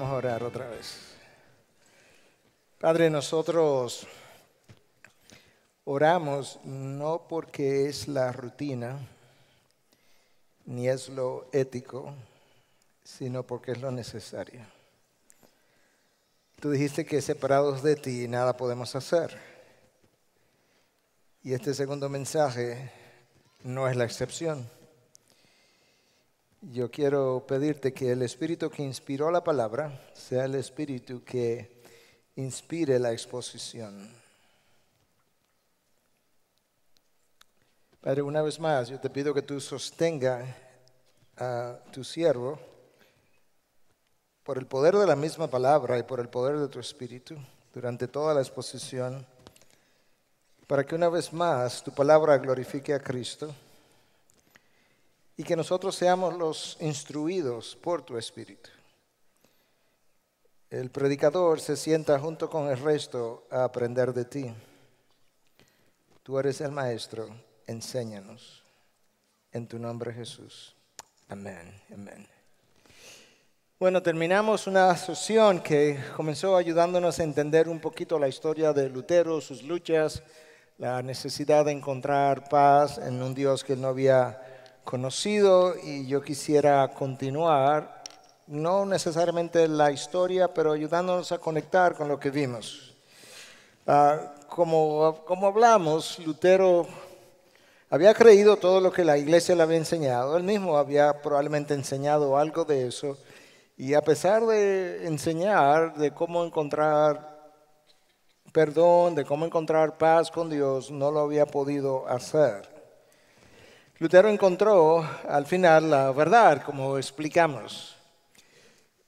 Vamos a orar otra vez. Padre, nosotros oramos no porque es la rutina, ni es lo ético, sino porque es lo necesario. Tú dijiste que separados de ti nada podemos hacer. Y este segundo mensaje no es la excepción. Yo quiero pedirte que el espíritu que inspiró la palabra sea el espíritu que inspire la exposición. Padre, una vez más, yo te pido que tú sostenga a tu siervo por el poder de la misma palabra y por el poder de tu espíritu durante toda la exposición, para que una vez más tu palabra glorifique a Cristo y que nosotros seamos los instruidos por tu Espíritu. El predicador se sienta junto con el resto a aprender de ti. Tú eres el Maestro, enséñanos. En tu nombre Jesús. Amén, amén. Bueno, terminamos una sesión que comenzó ayudándonos a entender un poquito la historia de Lutero, sus luchas, la necesidad de encontrar paz en un Dios que no había conocido y yo quisiera continuar, no necesariamente la historia, pero ayudándonos a conectar con lo que vimos. Ah, como, como hablamos, Lutero había creído todo lo que la iglesia le había enseñado, él mismo había probablemente enseñado algo de eso, y a pesar de enseñar de cómo encontrar perdón, de cómo encontrar paz con Dios, no lo había podido hacer. Lutero encontró al final la verdad, como explicamos.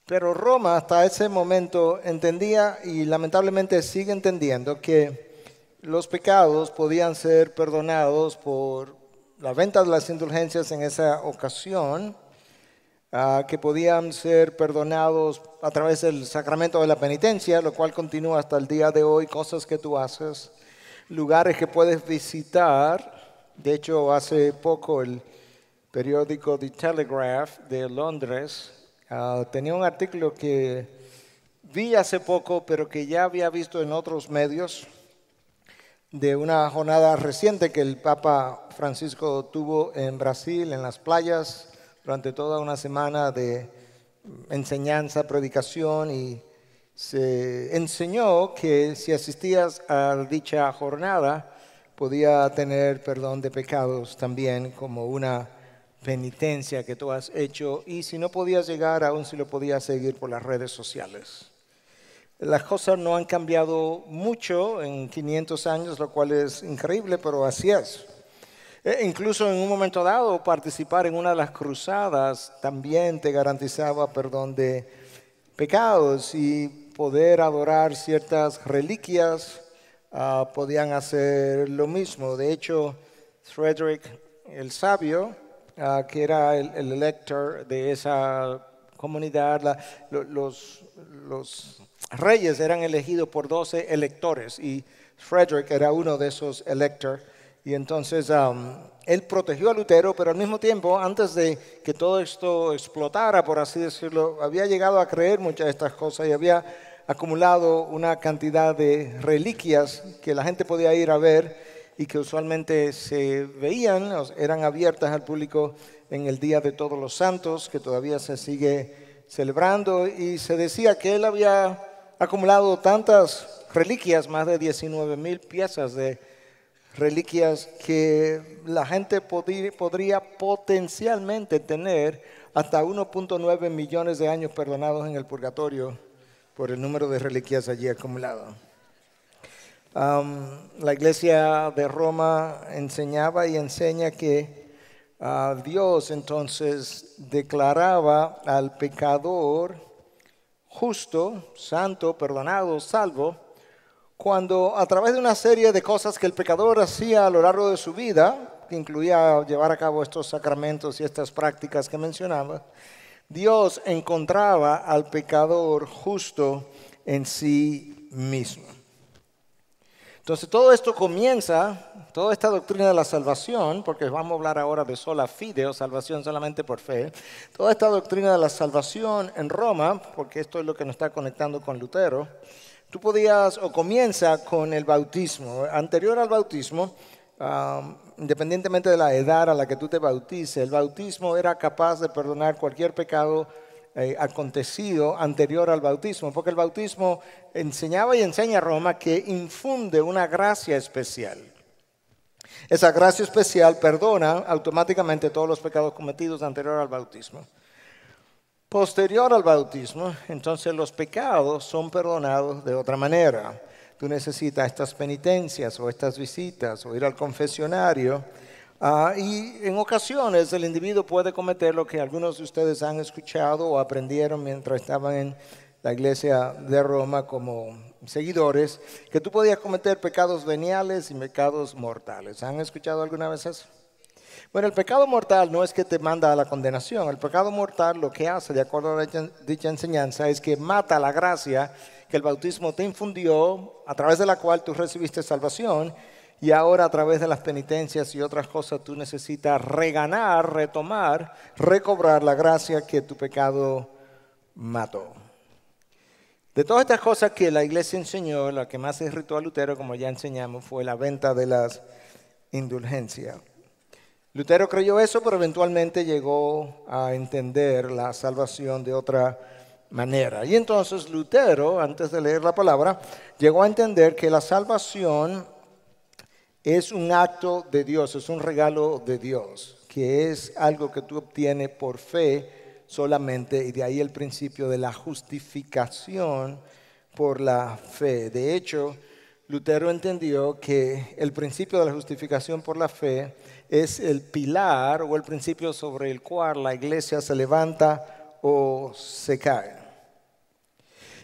Pero Roma hasta ese momento entendía y lamentablemente sigue entendiendo que los pecados podían ser perdonados por la venta de las indulgencias en esa ocasión, ah, que podían ser perdonados a través del sacramento de la penitencia, lo cual continúa hasta el día de hoy, cosas que tú haces, lugares que puedes visitar de hecho, hace poco el periódico The Telegraph de Londres ah, tenía un artículo que vi hace poco, pero que ya había visto en otros medios, de una jornada reciente que el Papa Francisco tuvo en Brasil, en las playas, durante toda una semana de enseñanza, predicación y se enseñó que si asistías a dicha jornada, podía tener perdón de pecados también como una penitencia que tú has hecho y si no podías llegar aún si lo podías seguir por las redes sociales. Las cosas no han cambiado mucho en 500 años, lo cual es increíble, pero así es. E incluso en un momento dado, participar en una de las cruzadas también te garantizaba perdón de pecados y poder adorar ciertas reliquias Ah, podían hacer lo mismo. De hecho, Frederick el Sabio, ah, que era el, elector de esa comunidad, la, los, los reyes eran elegidos por 12 electores y Frederick era uno de esos electores. Y entonces él protegió a Lutero, pero al mismo tiempo, antes de que todo esto explotara, por así decirlo, había llegado a creer muchas de estas cosas y había acumulado una cantidad de reliquias que la gente podía ir a ver y que usualmente se veían, eran abiertas al público en el Día de Todos los Santos, que todavía se sigue celebrando, y se decía que él había acumulado tantas reliquias, más de 19 mil piezas de reliquias que la gente podría potencialmente tener hasta 1.9 millones de años perdonados en el purgatorio por el número de reliquias allí acumulado. la iglesia de Roma enseñaba y enseña que ah, Dios entonces declaraba al pecador justo, santo, perdonado, salvo, cuando a través de una serie de cosas que el pecador hacía a lo largo de su vida, que incluía llevar a cabo estos sacramentos y estas prácticas que mencionaba, Dios encontraba al pecador justo en sí mismo. Entonces todo esto comienza, toda esta doctrina de la salvación, porque vamos a hablar ahora de sola fide o salvación solamente por fe, toda esta doctrina de la salvación en Roma, porque esto es lo que nos está conectando con Lutero, tú podías o comienza con el bautismo. Anterior al bautismo, independientemente de la edad a la que tú te bautices, el bautismo era capaz de perdonar cualquier pecado eh, acontecido anterior al bautismo, porque el bautismo enseñaba y enseña a Roma que infunde una gracia especial. Esa gracia especial perdona automáticamente todos los pecados cometidos anterior al bautismo. Posterior al bautismo, entonces los pecados son perdonados de otra manera tú necesitas estas penitencias o estas visitas o ir al confesionario. Ah, y en ocasiones el individuo puede cometer lo que algunos de ustedes han escuchado o aprendieron mientras estaban en la iglesia de Roma como seguidores, que tú podías cometer pecados veniales y pecados mortales. ¿Han escuchado alguna vez eso? Bueno, el pecado mortal no es que te manda a la condenación. El pecado mortal lo que hace, de acuerdo a dicha enseñanza, es que mata la gracia que el bautismo te infundió, a través de la cual tú recibiste salvación, y ahora a través de las penitencias y otras cosas tú necesitas reganar, retomar, recobrar la gracia que tu pecado mató. De todas estas cosas que la iglesia enseñó, la que más irritó a Lutero, como ya enseñamos, fue la venta de las indulgencias. Lutero creyó eso, pero eventualmente llegó a entender la salvación de otra manera. Y entonces Lutero, antes de leer la palabra, llegó a entender que la salvación es un acto de Dios, es un regalo de Dios, que es algo que tú obtienes por fe solamente, y de ahí el principio de la justificación por la fe. De hecho, Lutero entendió que el principio de la justificación por la fe es el pilar o el principio sobre el cual la iglesia se levanta o se cae.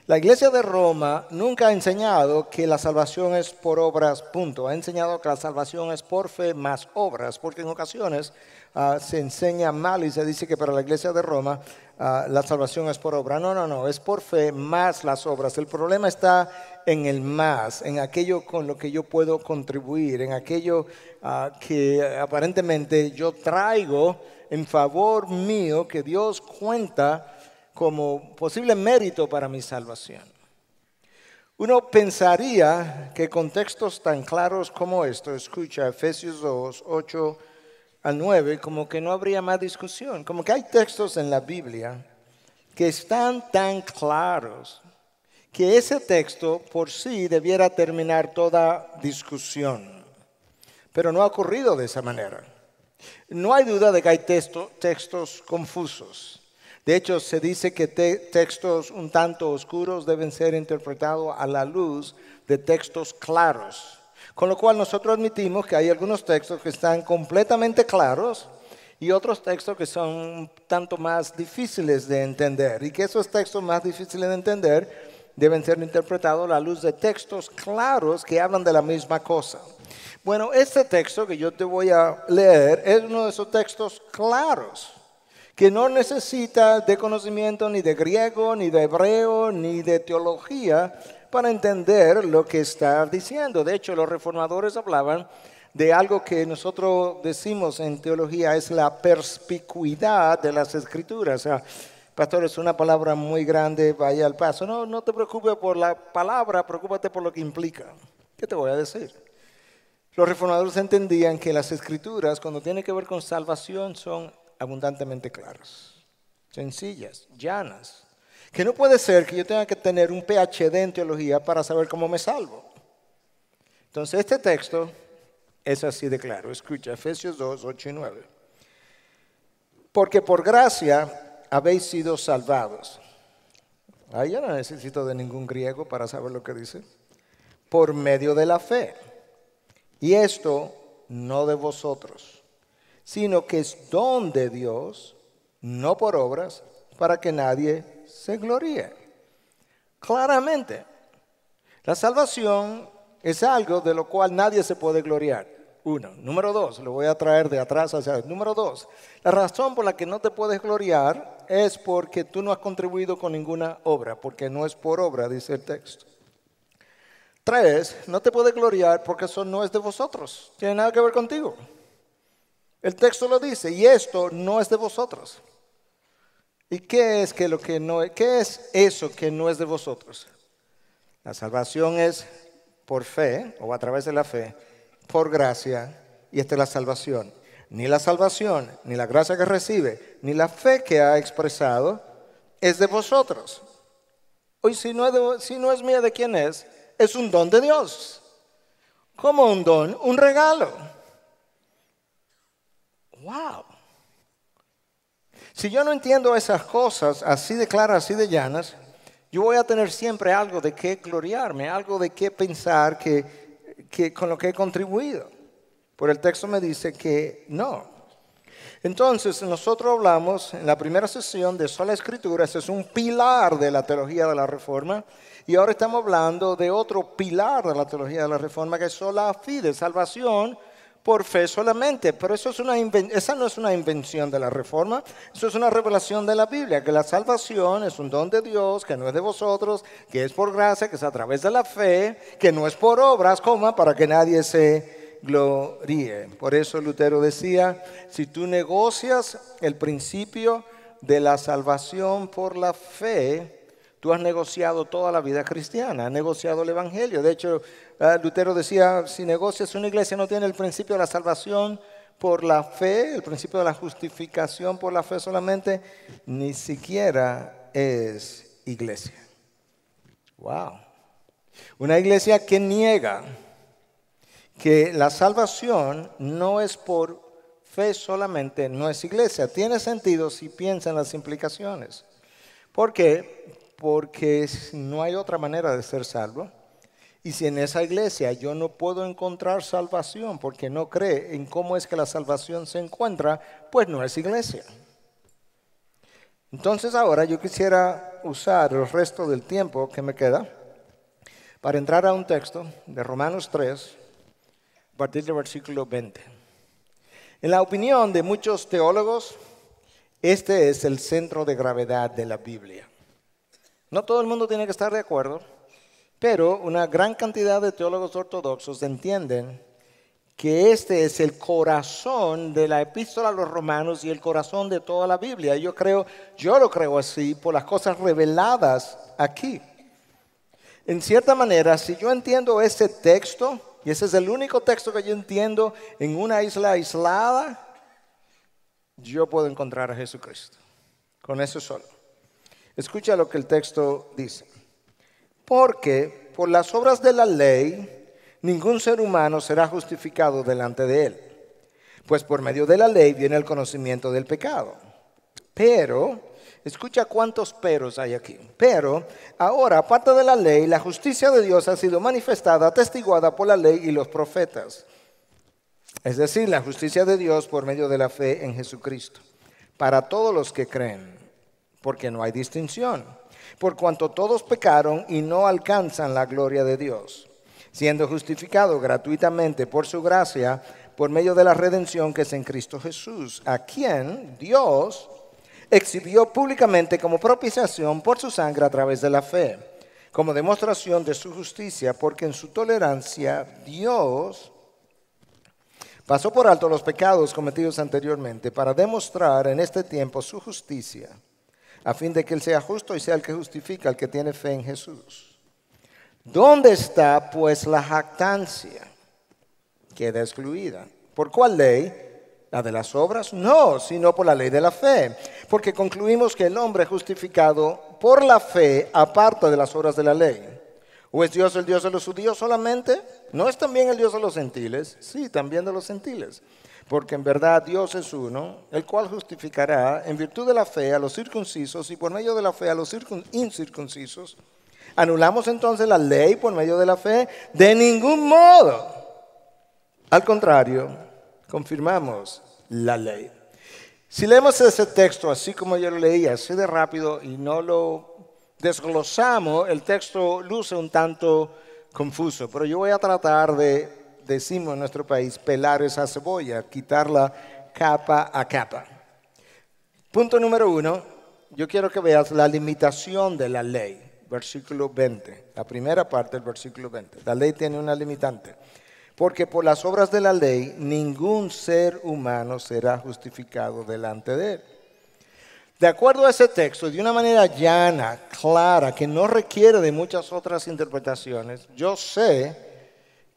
La iglesia de Roma nunca ha enseñado que la salvación es por obras, punto. Ha enseñado que la salvación es por fe más obras, porque en ocasiones ah, se enseña mal y se dice que para la iglesia de Roma ah, la salvación es por obra. No, no, no, es por fe más las obras. El problema está en el más, en aquello con lo que yo puedo contribuir, en aquello ah, que aparentemente yo traigo en favor mío, que Dios cuenta como posible mérito para mi salvación. Uno pensaría que con textos tan claros como esto, escucha Efesios 2, 8 al 9, como que no habría más discusión, como que hay textos en la Biblia que están tan claros que ese texto por sí debiera terminar toda discusión. Pero no ha ocurrido de esa manera. No hay duda de que hay textos confusos de hecho, se dice que textos un tanto oscuros deben ser interpretados a la luz de textos claros. Con lo cual nosotros admitimos que hay algunos textos que están completamente claros y otros textos que son un tanto más difíciles de entender. Y que esos textos más difíciles de entender deben ser interpretados a la luz de textos claros que hablan de la misma cosa. Bueno, este texto que yo te voy a leer es uno de esos textos claros que no necesita de conocimiento ni de griego, ni de hebreo, ni de teología para entender lo que está diciendo. De hecho, los reformadores hablaban de algo que nosotros decimos en teología, es la perspicuidad de las escrituras. O sea, pastor, es una palabra muy grande, vaya al paso. No, no te preocupes por la palabra, preocúpate por lo que implica. ¿Qué te voy a decir? Los reformadores entendían que las escrituras, cuando tienen que ver con salvación, son abundantemente claras, sencillas, llanas. Que no puede ser que yo tenga que tener un PhD en teología para saber cómo me salvo. Entonces este texto es así de claro. Escucha, Efesios 2, 8 y 9. Porque por gracia habéis sido salvados. Ahí yo no necesito de ningún griego para saber lo que dice. Por medio de la fe. Y esto no de vosotros sino que es don de Dios, no por obras, para que nadie se gloríe. Claramente, la salvación es algo de lo cual nadie se puede gloriar. Uno. Número dos, lo voy a traer de atrás hacia adelante. Número dos, la razón por la que no te puedes gloriar es porque tú no has contribuido con ninguna obra, porque no es por obra, dice el texto. Tres, no te puedes gloriar porque eso no es de vosotros, tiene nada que ver contigo. El texto lo dice, y esto no es de vosotros. ¿Y qué es, que lo que no, e, qué es eso que no es de vosotros? La salvación es por fe o a través de la fe, por gracia, y esta es la salvación. Ni la salvación, ni la gracia que recibe, ni la fe que ha expresado es de vosotros. Hoy si no es, si no es mía, ¿de quién es? Es un don de Dios. como un don? Un regalo wow. Si yo no entiendo esas cosas así de claras, así de llanas, yo voy a tener siempre algo de qué gloriarme, algo de qué pensar que, con lo que he contribuido. Por el texto me dice que no. Entonces, nosotros hablamos en la primera sesión de sola escritura, ese es un pilar de la teología de la reforma, y ahora estamos hablando de otro pilar de la teología de la reforma que es sola fide, salvación por fe solamente. Pero eso es una esa no es una invención de la reforma, eso es una revelación de la Biblia, que la salvación es un don de Dios, que no es de vosotros, que es por gracia, que es a través de la fe, que no es por obras, coma, para que nadie se gloríe. Por eso Lutero decía, si tú negocias el principio de la salvación por la fe, Tú has negociado toda la vida cristiana, has negociado el Evangelio. De hecho, Ah, Lutero decía, si negocias una iglesia no tiene el principio de la salvación por la fe, el principio de la justificación por la fe solamente, ni siquiera es iglesia. Wow. Una iglesia que niega que la salvación no es por fe solamente, no es iglesia. Tiene sentido si piensa en las implicaciones. ¿Por qué? Porque no hay otra manera de ser salvo y si en esa iglesia yo no puedo encontrar salvación porque no cree en cómo es que la salvación se encuentra, pues no es iglesia. Entonces ahora yo quisiera usar el resto del tiempo que me queda para entrar a un texto de Romanos 3, a partir del versículo 20. En la opinión de muchos teólogos, este es el centro de gravedad de la Biblia. No todo el mundo tiene que estar de acuerdo pero una gran cantidad de teólogos ortodoxos entienden que este es el corazón de la epístola a los romanos y el corazón de toda la Biblia. Yo creo, yo lo creo así por las cosas reveladas aquí. En cierta manera, si yo entiendo este texto, y ese es el único texto que yo entiendo en una isla aislada, yo puedo encontrar a Jesucristo. Con eso solo. Escucha lo que el texto dice porque por las obras de la ley ningún ser humano será justificado delante de él, pues por medio de la ley viene el conocimiento del pecado. Pero, escucha cuántos peros hay aquí, pero ahora, aparte de la ley, la justicia de Dios ha sido manifestada, atestiguada por la ley y los profetas. Es decir, la justicia de Dios por medio de la fe en Jesucristo, para todos los que creen, porque no hay distinción por cuanto todos pecaron y no alcanzan la gloria de Dios, siendo justificado gratuitamente por su gracia, por medio de la redención que es en Cristo Jesús, a quien Dios exhibió públicamente como propiciación por su sangre a través de la fe, como demostración de su justicia, porque en su tolerancia Dios pasó por alto los pecados cometidos anteriormente para demostrar en este tiempo su justicia a fin de que Él sea justo y sea el que justifica el que tiene fe en Jesús. ¿Dónde está pues la jactancia? Queda excluida. ¿Por cuál ley? ¿La de las obras? No, sino por la ley de la fe. Porque concluimos que el hombre justificado por la fe aparta de las obras de la ley. ¿O es Dios el Dios de los judíos solamente? ¿No es también el Dios de los gentiles? Sí, también de los gentiles porque en verdad Dios es uno, el cual justificará en virtud de la fe a los circuncisos y por medio de la fe a los incircuncisos. ¿Anulamos entonces la ley por medio de la fe? De ningún modo. Al contrario, confirmamos la ley. Si leemos ese texto así como yo lo leí, así de rápido y no lo desglosamos, el texto luce un tanto confuso, pero yo voy a tratar de decimos en nuestro país, pelar esa cebolla, quitarla capa a capa. Punto número uno, yo quiero que veas la limitación de la ley, versículo 20, la primera parte del versículo 20. La ley tiene una limitante, porque por las obras de la ley ningún ser humano será justificado delante de él. De acuerdo a ese texto, de una manera llana, clara, que no requiere de muchas otras interpretaciones, yo sé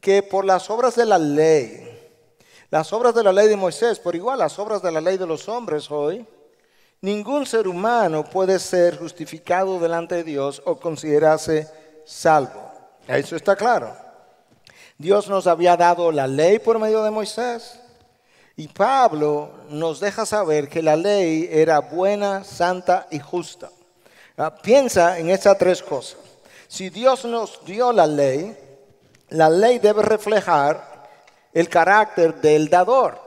que por las obras de la ley, las obras de la ley de Moisés, por igual las obras de la ley de los hombres hoy, ningún ser humano puede ser justificado delante de Dios o considerarse salvo. Eso está claro. Dios nos había dado la ley por medio de Moisés. Y Pablo nos deja saber que la ley era buena, santa y justa. Ah, piensa en esas tres cosas. Si Dios nos dio la ley, la ley debe reflejar el carácter del dador.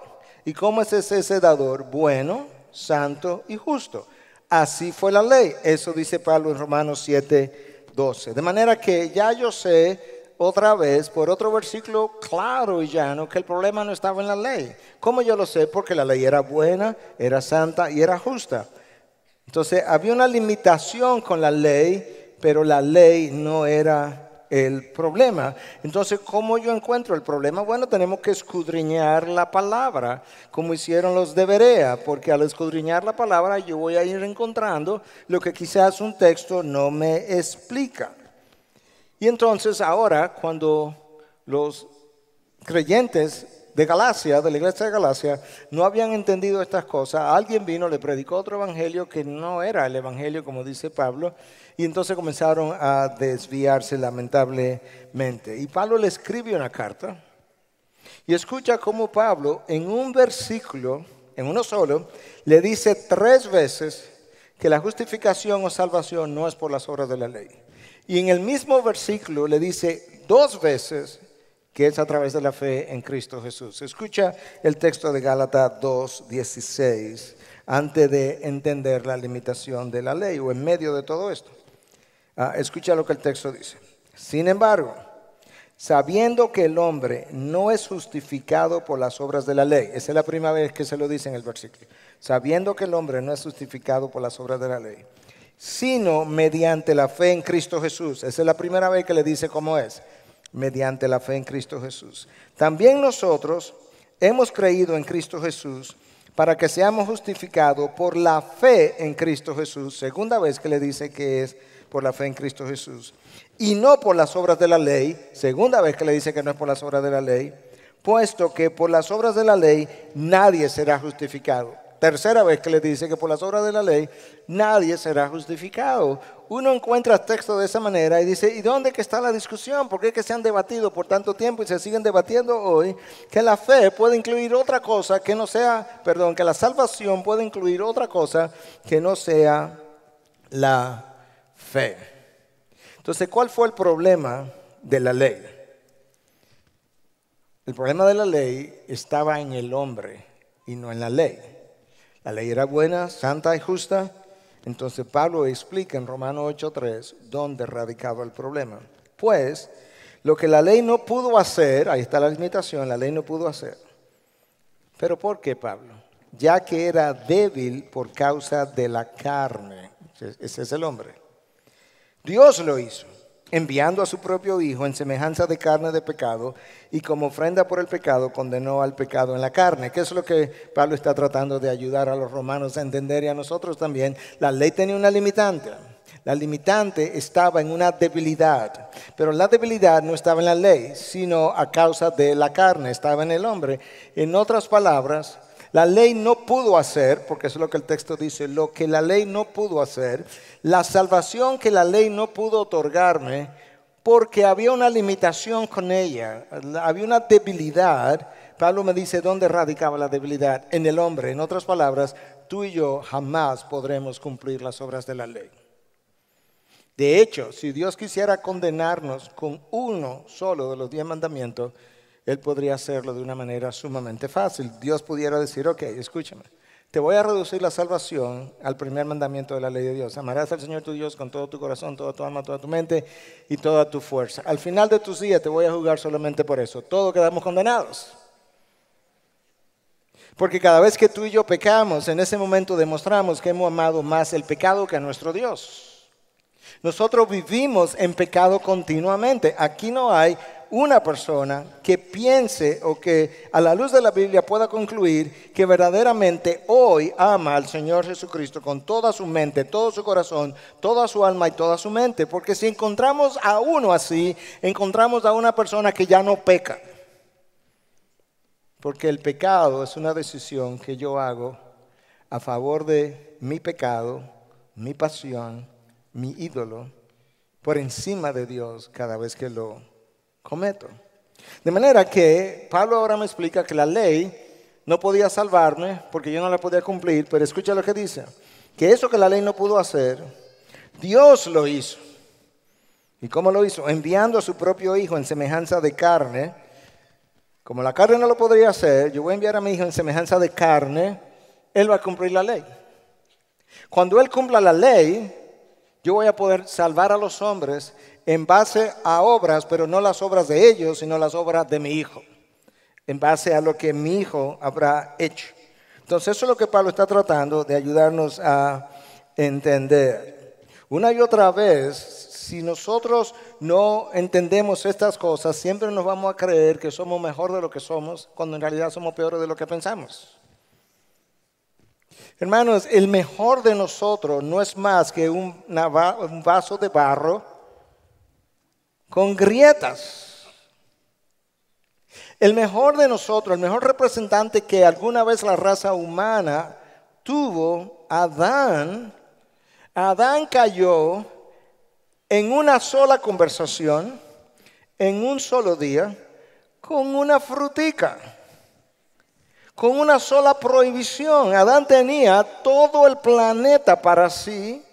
¿Y cómo es ese, dador? Bueno, santo y justo. Así fue la ley. Eso dice Pablo en Romanos 7, 12. De manera que ya yo sé otra vez por otro versículo claro y llano que el problema no estaba en la ley. ¿Cómo yo lo sé? Porque la ley era buena, era santa y era justa. Entonces había una limitación con la ley, pero la ley no era el problema. Entonces, ¿cómo yo encuentro el problema? Bueno, tenemos que escudriñar la palabra, como hicieron los de Berea, porque al escudriñar la palabra yo voy a ir encontrando lo que quizás un texto no me explica. Y entonces ahora, cuando los creyentes de Galacia, de la iglesia de Galacia, no habían entendido estas cosas. Alguien vino, le predicó otro evangelio que no era el evangelio, como dice Pablo, y entonces comenzaron a desviarse lamentablemente. Y Pablo le escribe una carta y escucha cómo Pablo en un versículo, en uno solo, le dice tres veces que la justificación o salvación no es por las obras de la ley. Y en el mismo versículo le dice dos veces que es a través de la fe en Cristo Jesús. Escucha el texto de Gálatas 2.16 antes de entender la limitación de la ley o en medio de todo esto. Ah, escucha lo que el texto dice. Sin embargo, sabiendo que el hombre no es justificado por las obras de la ley, esa es la primera vez que se lo dice en el versículo, sabiendo que el hombre no es justificado por las obras de la ley, sino mediante la fe en Cristo Jesús, esa es la primera vez que le dice cómo es mediante la fe en Cristo Jesús. También nosotros hemos creído en Cristo Jesús para que seamos justificados por la fe en Cristo Jesús. Segunda vez que le dice que es por la fe en Cristo Jesús. Y no por las obras de la ley. Segunda vez que le dice que no es por las obras de la ley. Puesto que por las obras de la ley nadie será justificado tercera vez que le dice que por las obras de la ley nadie será justificado. Uno encuentra texto de esa manera y dice, ¿y dónde que está la discusión? ¿Por qué que se han debatido por tanto tiempo y se siguen debatiendo hoy? Que la fe puede incluir otra cosa que no sea, perdón, que la salvación puede incluir otra cosa que no sea la fe. Entonces, ¿cuál fue el problema de la ley? El problema de la ley estaba en el hombre y no en la ley. La ley era buena, santa y justa. Entonces Pablo explica en Romano 8.3 dónde radicaba el problema. Pues lo que la ley no pudo hacer, ahí está la limitación, la ley no pudo hacer. Pero ¿por qué Pablo? Ya que era débil por causa de la carne. Ese es el hombre. Dios lo hizo enviando a su propio Hijo en semejanza de carne de pecado, y como ofrenda por el pecado condenó al pecado en la carne, qué es lo que Pablo está tratando de ayudar a los romanos a entender y a nosotros también. La ley tenía una limitante. La limitante estaba en una debilidad, pero la debilidad no estaba en la ley, sino a causa de la carne, estaba en el hombre. En otras palabras, la ley no pudo hacer, porque eso es lo que el texto dice, lo que la ley no pudo hacer, la salvación que la ley no pudo otorgarme, porque había una limitación con ella, había una debilidad. Pablo me dice, ¿dónde radicaba la debilidad? En el hombre. En otras palabras, tú y yo jamás podremos cumplir las obras de la ley. De hecho, si Dios quisiera condenarnos con uno solo de los diez mandamientos, él podría hacerlo de una manera sumamente fácil. Dios pudiera decir, ok, escúchame, te voy a reducir la salvación al primer mandamiento de la ley de Dios. Amarás al Señor tu Dios con todo tu corazón, toda tu alma, toda tu mente y toda tu fuerza. Al final de tus días te voy a juzgar solamente por eso. Todos quedamos condenados. Porque cada vez que tú y yo pecamos, en ese momento demostramos que hemos amado más el pecado que a nuestro Dios. Nosotros vivimos en pecado continuamente. Aquí no hay una persona que piense o que a la luz de la Biblia pueda concluir que verdaderamente hoy ama al Señor Jesucristo con toda su mente, todo su corazón, toda su alma y toda su mente. Porque si encontramos a uno así, encontramos a una persona que ya no peca. Porque el pecado es una decisión que yo hago a favor de mi pecado, mi pasión, mi ídolo, por encima de Dios cada vez que lo cometo. De manera que Pablo ahora me explica que la ley no podía salvarme porque yo no la podía cumplir, pero escucha lo que dice, que eso que la ley no pudo hacer, Dios lo hizo. ¿Y cómo lo hizo? Enviando a su propio hijo en semejanza de carne. Como la carne no lo podría hacer, yo voy a enviar a mi hijo en semejanza de carne, él va a cumplir la ley. Cuando él cumpla la ley, yo voy a poder salvar a los hombres en base a obras, pero no las obras de ellos, sino las obras de mi hijo, en base a lo que mi hijo habrá hecho. Entonces eso es lo que Pablo está tratando de ayudarnos a entender. Una y otra vez, si nosotros no entendemos estas cosas, siempre nos vamos a creer que somos mejor de lo que somos, cuando en realidad somos peores de lo que pensamos. Hermanos, el mejor de nosotros no es más que un, vaso de barro con grietas. El mejor de nosotros, el mejor representante que alguna vez la raza humana tuvo, Adán, Adán cayó en una sola conversación, en un solo día, con una frutica, con una sola prohibición. Adán tenía todo el planeta para sí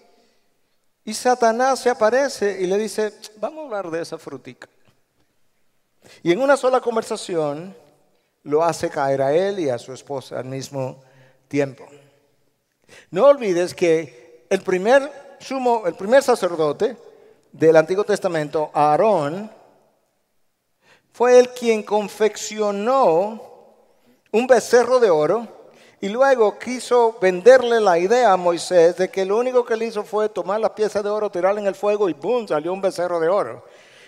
y Satanás se aparece y le dice, vamos a hablar de esa frutica. Y en una sola conversación lo hace caer a él y a su esposa al mismo tiempo. No olvides que el primer sumo, el primer sacerdote del Antiguo Testamento, Aarón, fue el quien confeccionó un becerro de oro y luego quiso venderle la idea a Moisés de que lo único que le hizo fue tomar la pieza de oro, tirarla en el fuego y ¡boom! salió un becerro de oro.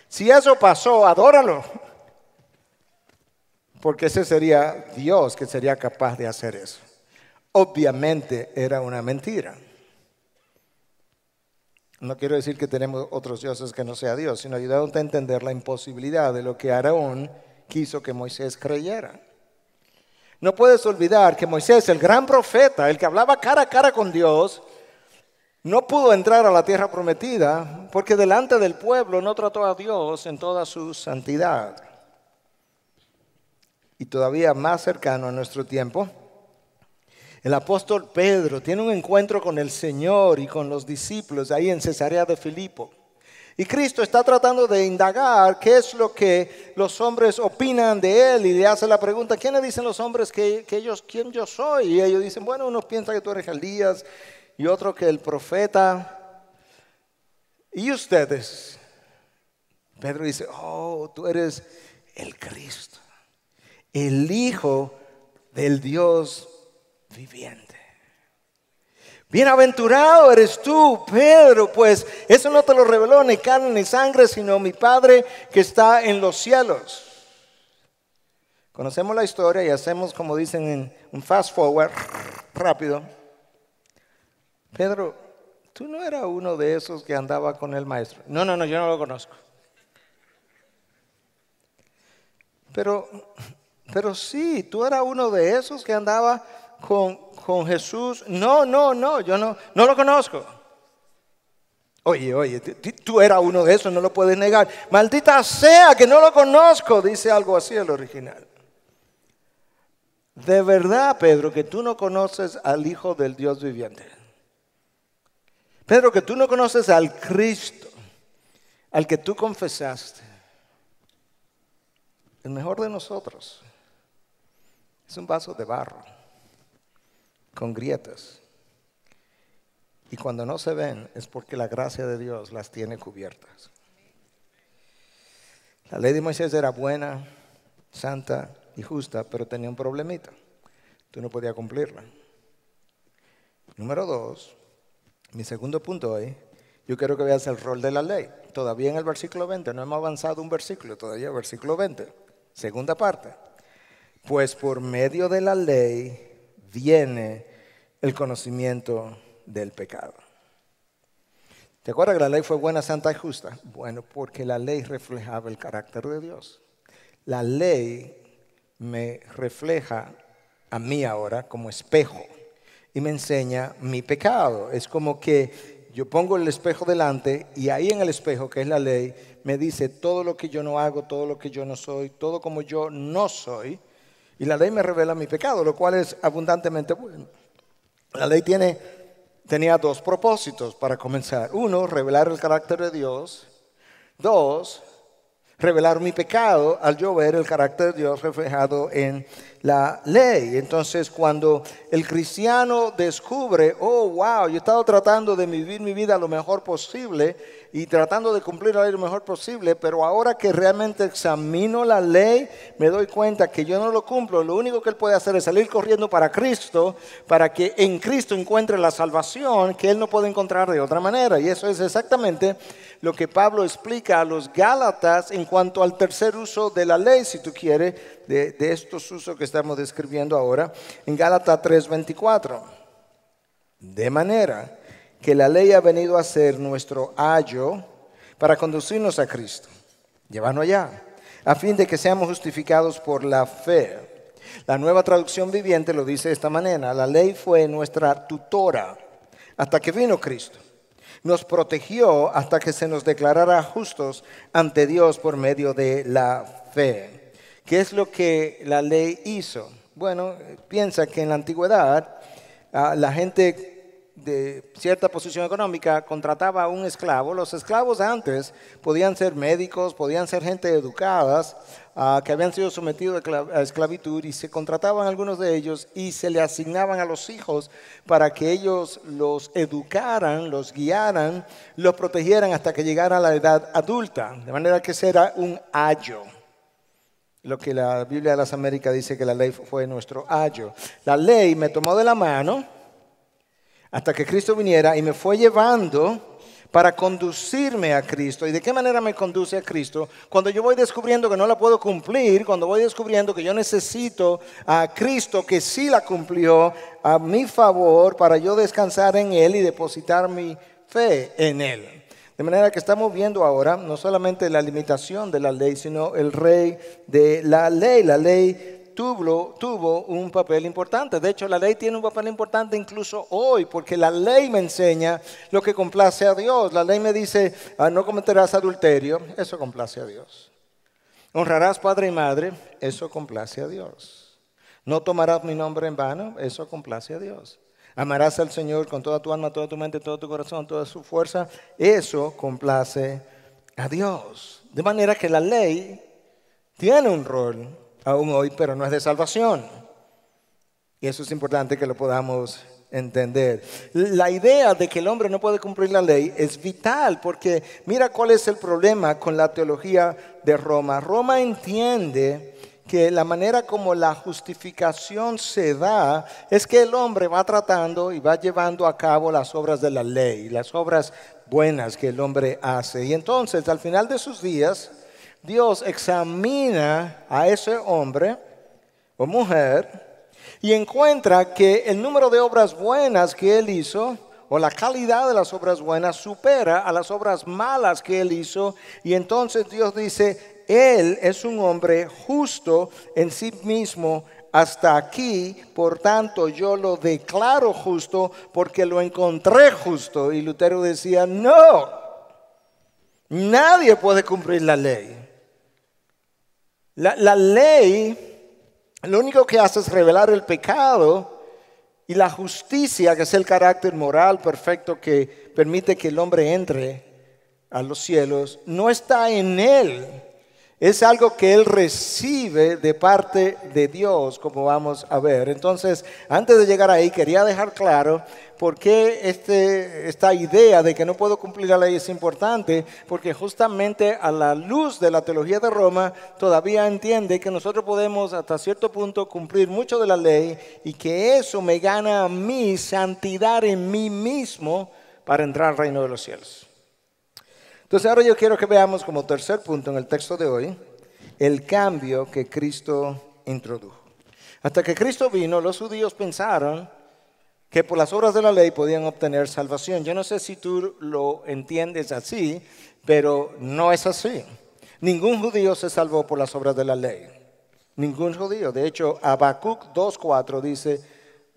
Si eso pasó, adóralo. Porque ese sería Dios que sería capaz de hacer eso. Obviamente era una mentira. No quiero decir que tenemos otros dioses que no sea Dios, sino ayudaron a entender la imposibilidad de lo que Aarón quiso que Moisés creyera. No puedes olvidar que Moisés, el gran profeta, el que hablaba cara a cara con Dios, no pudo entrar a la tierra prometida porque delante del pueblo no trató a Dios en toda su santidad. Y todavía más cercano a nuestro tiempo, el apóstol Pedro tiene un encuentro con el Señor y con los discípulos ahí en Cesarea de Filipo. Y Cristo está tratando de indagar qué es lo que los hombres opinan de él y le hace la pregunta, ¿quién le dicen los hombres que, ellos, quién yo soy? Y ellos dicen, bueno, uno piensa que tú eres Elías y otro que el profeta. ¿Y ustedes? Pedro dice, oh, tú eres el Cristo, el Hijo del Dios viviente. Bienaventurado eres tú, Pedro, pues eso no te lo reveló ni carne ni sangre, sino mi Padre que está en los cielos. Conocemos la historia y hacemos, como dicen, un fast forward rápido. Pedro, tú no eras uno de esos que andaba con el maestro. No, no, no, yo no lo conozco. Pero, pero sí, tú eras uno de esos que andaba con, con Jesús. No, no, no, yo no, no lo conozco. Oye, oye, tú eras uno de esos, no lo puedes negar. Maldita sea que no lo conozco, dice algo así el original. De verdad, Pedro, que tú no conoces al Hijo del Dios viviente. Pedro, que tú no conoces al Cristo, al que tú confesaste. El mejor de nosotros es un vaso de barro con grietas. Y cuando no se ven es porque la gracia de Dios las tiene cubiertas. La ley de Moisés era buena, santa y justa, pero tenía un problemita. Tú no podías cumplirla. Número dos, mi segundo punto hoy, yo quiero que veas el rol de la ley. Todavía en el versículo 20, no hemos avanzado un versículo, todavía versículo 20, segunda parte. Pues por medio de la ley viene el conocimiento del pecado. ¿Te acuerdas que la ley fue buena, santa y justa? Bueno, porque la ley reflejaba el carácter de Dios. La ley me refleja a mí ahora como espejo y me enseña mi pecado. Es como que yo pongo el espejo delante y ahí en el espejo, que es la ley, me dice todo lo que yo no hago, todo lo que yo no soy, todo como yo no soy, y la ley me revela mi pecado, lo cual es abundantemente bueno. La ley tiene, tenía dos propósitos para comenzar. Uno, revelar el carácter de Dios. Dos, revelar mi pecado al yo ver el carácter de Dios reflejado en la ley. Entonces, cuando el cristiano descubre, oh, wow, yo he estado tratando de vivir mi vida lo mejor posible y tratando de cumplir la ley lo mejor posible, pero ahora que realmente examino la ley, me doy cuenta que yo no lo cumplo. Lo único que él puede hacer es salir corriendo para Cristo, para que en Cristo encuentre la salvación que él no puede encontrar de otra manera. Y eso es exactamente lo que Pablo explica a los Gálatas en cuanto al tercer uso de la ley, si tú quieres, de, estos usos que estamos describiendo ahora, en Gálatas 3:24. De manera que la ley ha venido a ser nuestro ayo para conducirnos a Cristo, llevarnos allá, a fin de que seamos justificados por la fe. La nueva traducción viviente lo dice de esta manera, la ley fue nuestra tutora hasta que vino Cristo nos protegió hasta que se nos declarara justos ante Dios por medio de la fe. ¿Qué es lo que la ley hizo? Bueno, piensa que en la antigüedad ah, la gente de cierta posición económica contrataba a un esclavo. Los esclavos antes podían ser médicos, podían ser gente educadas, ah, que habían sido sometidos a esclavitud y se contrataban algunos de ellos y se le asignaban a los hijos para que ellos los educaran, los guiaran, los protegieran hasta que llegara a la edad adulta. De manera que ese era un ayo lo que la Biblia de las Américas dice que la ley fue nuestro ayo. La ley me tomó de la mano hasta que Cristo viniera y me fue llevando para conducirme a Cristo. ¿Y de qué manera me conduce a Cristo? Cuando yo voy descubriendo que no la puedo cumplir, cuando voy descubriendo que yo necesito a Cristo que sí la cumplió a mi favor para yo descansar en Él y depositar mi fe en Él. De manera que estamos viendo ahora no solamente la limitación de la ley, sino el rey de la ley. La ley tuvo, un papel importante. De hecho, la ley tiene un papel importante incluso hoy, porque la ley me enseña lo que complace a Dios. La ley me dice, ah, no cometerás adulterio, eso complace a Dios. Honrarás padre y madre, eso complace a Dios. No tomarás mi nombre en vano, eso complace a Dios. Amarás al Señor con toda tu alma, toda tu mente, todo tu corazón, toda su fuerza, eso complace a Dios. De manera que la ley tiene un rol aún hoy, pero no es de salvación. Y eso es importante que lo podamos entender. La idea de que el hombre no puede cumplir la ley es vital porque mira cuál es el problema con la teología de Roma. Roma entiende que la manera como la justificación se da es que el hombre va tratando y va llevando a cabo las obras de la ley, las obras buenas que el hombre hace. Y entonces al final de sus días, Dios examina a ese hombre o mujer y encuentra que el número de obras buenas que él hizo o la calidad de las obras buenas supera a las obras malas que él hizo y entonces Dios dice, él es un hombre justo en sí mismo hasta aquí, por tanto yo lo declaro justo porque lo encontré justo. Y Lutero decía, no, nadie puede cumplir la ley. La, ley lo único que hace es revelar el pecado y la justicia, que es el carácter moral perfecto que permite que el hombre entre a los cielos, no está en él, es algo que él recibe de parte de Dios, como vamos a ver. Entonces, antes de llegar ahí, quería dejar claro por qué este, esta idea de que no puedo cumplir la ley es importante, porque justamente a la luz de la teología de Roma todavía entiende que nosotros podemos hasta cierto punto cumplir mucho de la ley y que eso me gana a mí santidad en mí mismo para entrar al reino de los cielos. Entonces ahora yo quiero que veamos como tercer punto en el texto de hoy el cambio que Cristo introdujo. Hasta que Cristo vino, los judíos pensaron que por las obras de la ley podían obtener salvación. Yo no sé si tú lo entiendes así, pero no es así. Ningún judío se salvó por las obras de la ley. Ningún judío. De hecho, Habacuc 2.4 dice,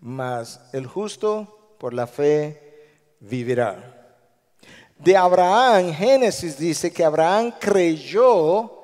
mas el justo por la fe vivirá de Abraham, Génesis dice que Abraham creyó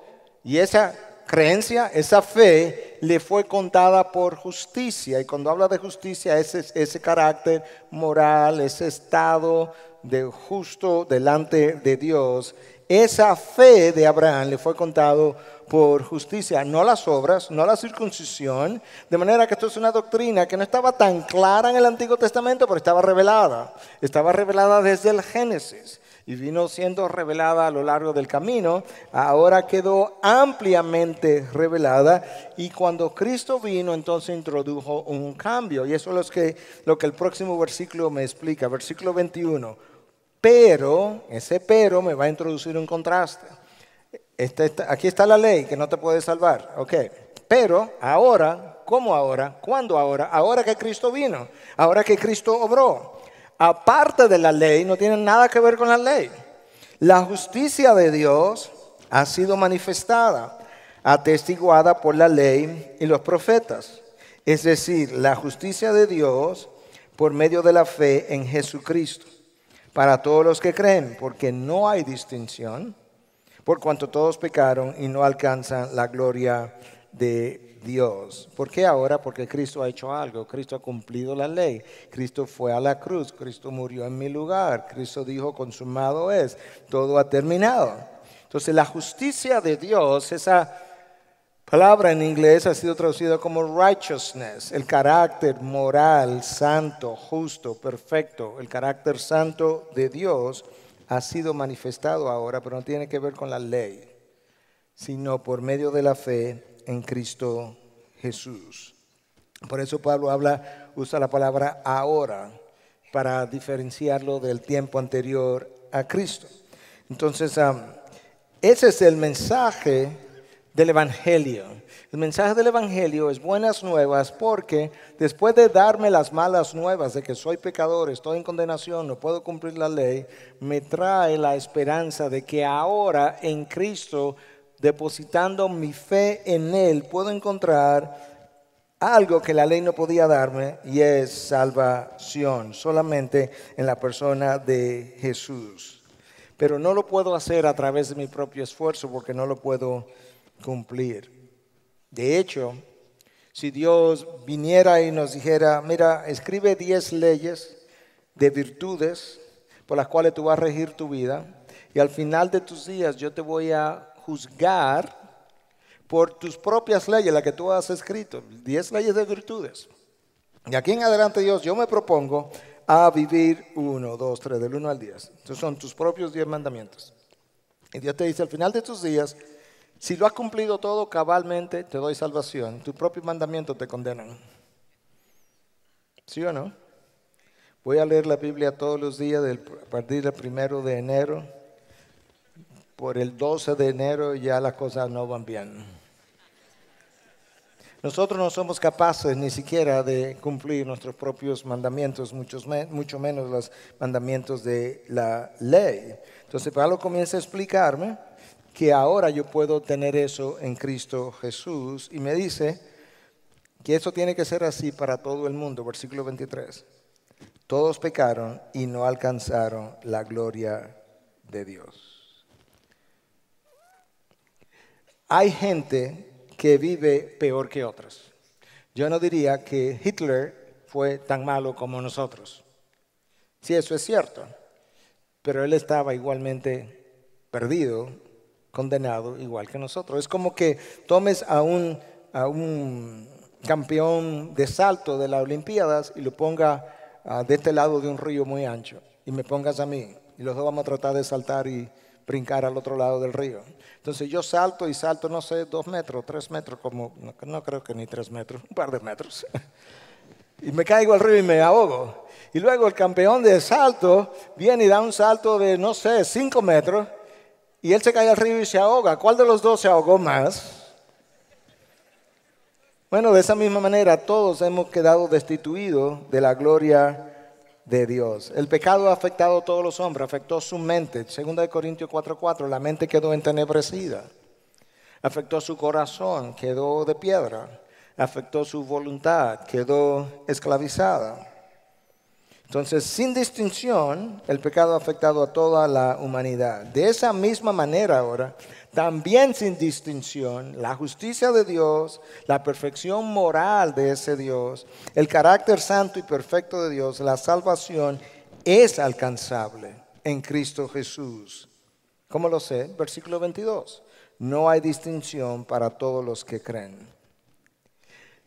y esa creencia, esa fe, le fue contada por justicia. Y cuando habla de justicia, ese, ese carácter moral, ese estado de justo delante de Dios, esa fe de Abraham le fue contado por justicia, no las obras, no la circuncisión, de manera que esto es una doctrina que no estaba tan clara en el Antiguo Testamento, pero estaba revelada, estaba revelada desde el Génesis y vino siendo revelada a lo largo del camino, ahora quedó ampliamente revelada y cuando Cristo vino entonces introdujo un cambio y eso es lo que, lo que el próximo versículo me explica, versículo 21. Pero, ese pero me va a introducir un contraste. Este aquí está la ley que no te puede salvar, ok. Pero ahora, ¿cómo ahora? ¿Cuándo ahora? Ahora que Cristo vino, ahora que Cristo obró aparte de la ley, no tiene nada que ver con la ley. La justicia de Dios ha sido manifestada, atestiguada por la ley y los profetas. Es decir, la justicia de Dios por medio de la fe en Jesucristo, para todos los que creen, porque no hay distinción, por cuanto todos pecaron y no alcanzan la gloria de Dios. ¿Por qué ahora? Porque Cristo ha hecho algo, Cristo ha cumplido la ley, Cristo fue a la cruz, Cristo murió en mi lugar, Cristo dijo, consumado es, todo ha terminado. Entonces la justicia de Dios, esa palabra en inglés ha sido traducida como righteousness, el carácter moral, santo, justo, perfecto, el carácter santo de Dios ha sido manifestado ahora, pero no tiene que ver con la ley, sino por medio de la fe en Cristo Jesús. Por eso Pablo habla, usa la palabra ahora para diferenciarlo del tiempo anterior a Cristo. Entonces, ese es el mensaje del Evangelio. El mensaje del Evangelio es buenas nuevas porque después de darme las malas nuevas de que soy pecador, estoy en condenación, no puedo cumplir la ley, me trae la esperanza de que ahora en Cristo depositando mi fe en Él, puedo encontrar algo que la ley no podía darme y es salvación, solamente en la persona de Jesús. Pero no lo puedo hacer a través de mi propio esfuerzo porque no lo puedo cumplir. De hecho, si Dios viniera y nos dijera, mira, escribe 10 leyes de virtudes por las cuales tú vas a regir tu vida y al final de tus días yo te voy a juzgar por tus propias leyes, las que tú has escrito, diez leyes de virtudes. Y aquí en adelante, Dios, yo me propongo a vivir uno, dos, tres, del 1 al 10 son tus propios diez mandamientos. Y Dios te dice, al final de tus días, si lo has cumplido todo cabalmente, te doy salvación. Tus propios mandamientos te condenan. ¿Sí o no? Voy a leer la Biblia todos los días a partir del primero de enero por el 12 de enero ya las cosas no van bien. Nosotros no somos capaces ni siquiera de cumplir nuestros propios mandamientos, mucho menos los mandamientos de la ley. Entonces Pablo comienza a explicarme que ahora yo puedo tener eso en Cristo Jesús y me dice que eso tiene que ser así para todo el mundo, versículo 23. Todos pecaron y no alcanzaron la gloria de Dios. hay gente que vive peor que otros. Yo no diría que Hitler fue tan malo como nosotros. Si sí, eso es cierto. Pero él estaba igualmente perdido, condenado, igual que nosotros. Es como que tomes a un, campeón de salto de las Olimpiadas y lo ponga ah, de este lado de un río muy ancho y me pongas a mí y los dos vamos a tratar de saltar y brincar al otro lado del río. Entonces yo salto y salto, no sé, dos metros, tres metros, como, no, creo que ni tres metros, un par de metros. Y me caigo al río y me ahogo. Y luego el campeón de salto viene y da un salto de, no sé, cinco metros. Y él se cae al río y se ahoga. ¿Cuál de los dos se ahogó más? Bueno, de esa misma manera todos hemos quedado destituidos de la gloria de Dios. El pecado ha afectado a todos los hombres, afectó su mente. Segunda de Corintios 4:4, la mente quedó entenebrecida. Afectó su corazón, quedó de piedra. Afectó su voluntad, quedó esclavizada. Entonces, sin distinción, el pecado ha afectado a toda la humanidad. De esa misma manera ahora, también sin distinción, la justicia de Dios, la perfección moral de ese Dios, el carácter santo y perfecto de Dios, la salvación es alcanzable en Cristo Jesús. ¿Cómo lo sé? Versículo 22. No hay distinción para todos los que creen.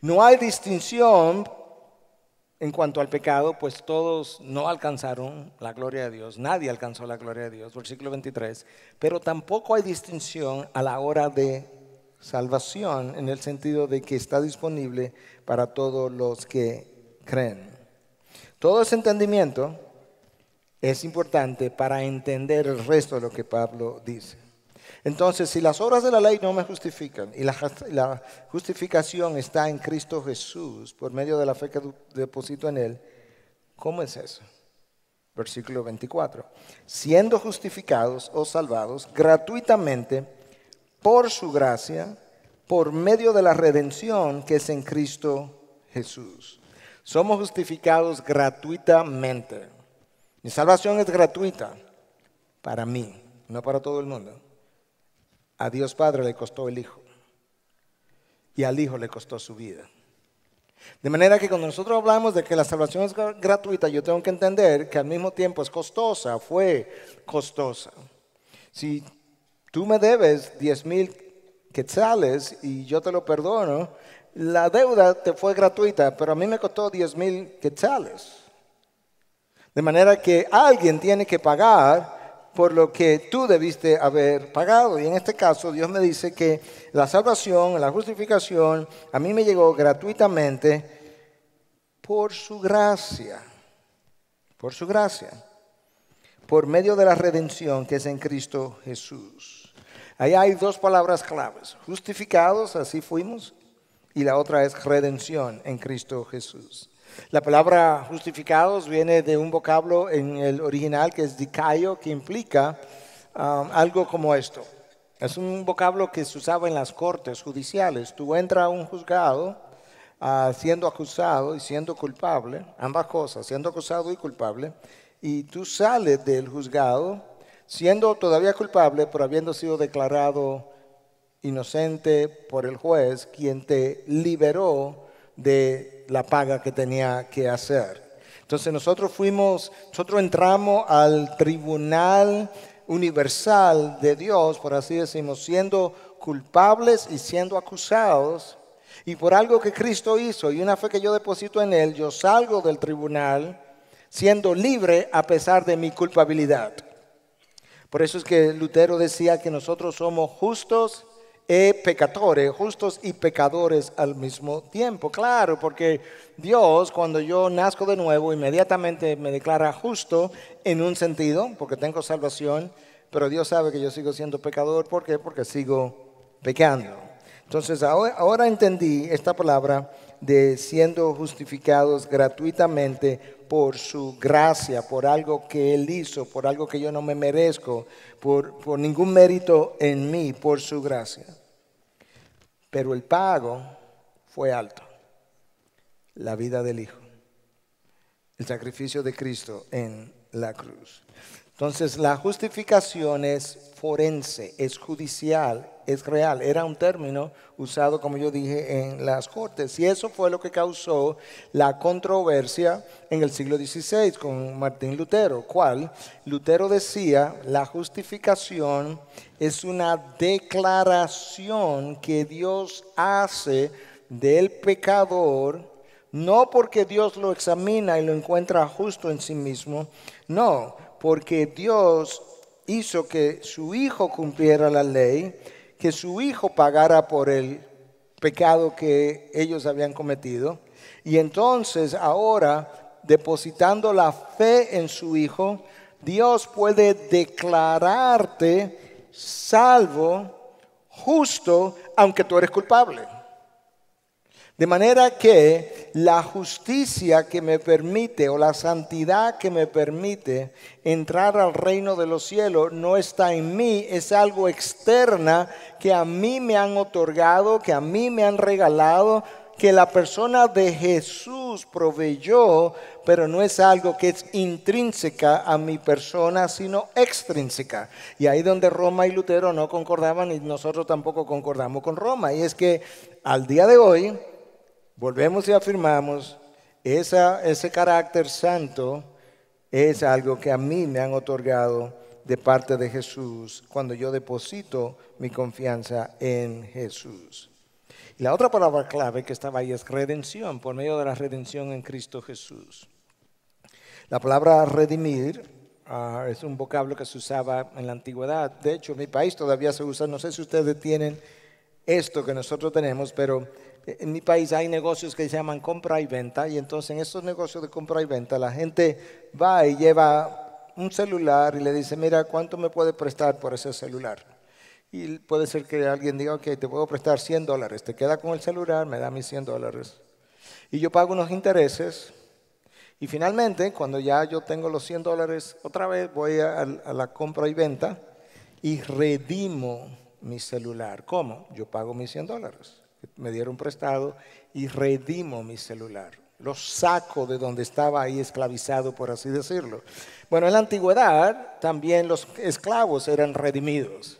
No hay distinción en cuanto al pecado, pues todos no alcanzaron la gloria de Dios, nadie alcanzó la gloria de Dios, versículo 23, pero tampoco hay distinción a la hora de salvación en el sentido de que está disponible para todos los que creen. Todo ese entendimiento es importante para entender el resto de lo que Pablo dice. Entonces, si las obras de la ley no me justifican y la, justificación está en Cristo Jesús por medio de la fe que deposito en Él, ¿cómo es eso? Versículo 24. Siendo justificados o salvados gratuitamente por su gracia, por medio de la redención que es en Cristo Jesús. Somos justificados gratuitamente. Mi salvación es gratuita para mí, no para todo el mundo. A Dios Padre le costó el Hijo y al Hijo le costó su vida. De manera que cuando nosotros hablamos de que la salvación es gratuita, yo tengo que entender que al mismo tiempo es costosa, fue costosa. Si tú me debes 10 mil quetzales y yo te lo perdono, la deuda te fue gratuita, pero a mí me costó 10 mil quetzales. De manera que alguien tiene que pagar por lo que tú debiste haber pagado. Y en este caso Dios me dice que la salvación, la justificación, a mí me llegó gratuitamente por su gracia, por su gracia, por medio de la redención que es en Cristo Jesús. Ahí hay dos palabras claves, justificados, así fuimos, y la otra es redención en Cristo Jesús. La palabra justificados viene de un vocablo en el original que es dicayo, que implica um, algo como esto. Es un vocablo que se usaba en las cortes judiciales. Tú entras a un juzgado ah, siendo acusado y siendo culpable, ambas cosas, siendo acusado y culpable, y tú sales del juzgado siendo todavía culpable, por habiendo sido declarado inocente por el juez, quien te liberó de la paga que tenía que hacer. Entonces nosotros fuimos, nosotros entramos al tribunal universal de Dios, por así decimos, siendo culpables y siendo acusados. Y por algo que Cristo hizo y una fe que yo deposito en Él, yo salgo del tribunal siendo libre a pesar de mi culpabilidad. Por eso es que Lutero decía que nosotros somos justos eh, pecadores, justos y pecadores al mismo tiempo. Claro, porque Dios, cuando yo nazco de nuevo, inmediatamente me declara justo en un sentido, porque tengo salvación, pero Dios sabe que yo sigo siendo pecador. ¿Por qué? Porque sigo pecando. Entonces, ahora, entendí esta palabra de siendo justificados gratuitamente por su gracia, por algo que Él hizo, por algo que yo no me merezco, por, por ningún mérito en mí, por su gracia pero el pago fue alto, la vida del Hijo, el sacrificio de Cristo en la cruz. Entonces, la justificación es forense, es judicial, es real. Era un término usado, como yo dije, en las cortes. Y eso fue lo que causó la controversia en el siglo XVI con Martín Lutero, cual Lutero decía, la justificación es una declaración que Dios hace del pecador no porque Dios lo examina y lo encuentra justo en sí mismo, no, porque Dios hizo que su hijo cumpliera la ley, que su hijo pagara por el pecado que ellos habían cometido. Y entonces ahora, depositando la fe en su hijo, Dios puede declararte salvo, justo, aunque tú eres culpable. De manera que la justicia que me permite o la santidad que me permite entrar al reino de los cielos no está en mí, es algo externa que a mí me han otorgado, que a mí me han regalado, que la persona de Jesús proveyó, pero no es algo que es intrínseca a mi persona, sino extrínseca. Y ahí donde Roma y Lutero no concordaban y nosotros tampoco concordamos con Roma. Y es que al día de hoy volvemos y afirmamos, ese carácter santo es algo que a mí me han otorgado de parte de Jesús cuando yo deposito mi confianza en Jesús. Y la otra palabra clave que estaba ahí es redención, por medio de la redención en Cristo Jesús. La palabra redimir ah, es un vocablo que se usaba en la antigüedad. De hecho, en mi país todavía se usa, no sé si ustedes tienen esto que nosotros tenemos, pero en mi país hay negocios que se llaman compra y venta, y entonces en esos negocios de compra y venta la gente va y lleva un celular y le dice, mira, ¿cuánto me puede prestar por ese celular? Y puede ser que alguien diga, ok, te puedo prestar 100 dólares, te queda con el celular, me da mis 100 dólares. Y yo pago unos intereses, y finalmente, cuando ya yo tengo los 100 dólares, otra vez voy a, a la compra y venta y redimo mi celular. ¿Cómo? Yo pago mis 100 dólares me dieron prestado y redimo mi celular. Lo saco de donde estaba ahí esclavizado, por así decirlo. Bueno, en la antigüedad también los esclavos eran redimidos.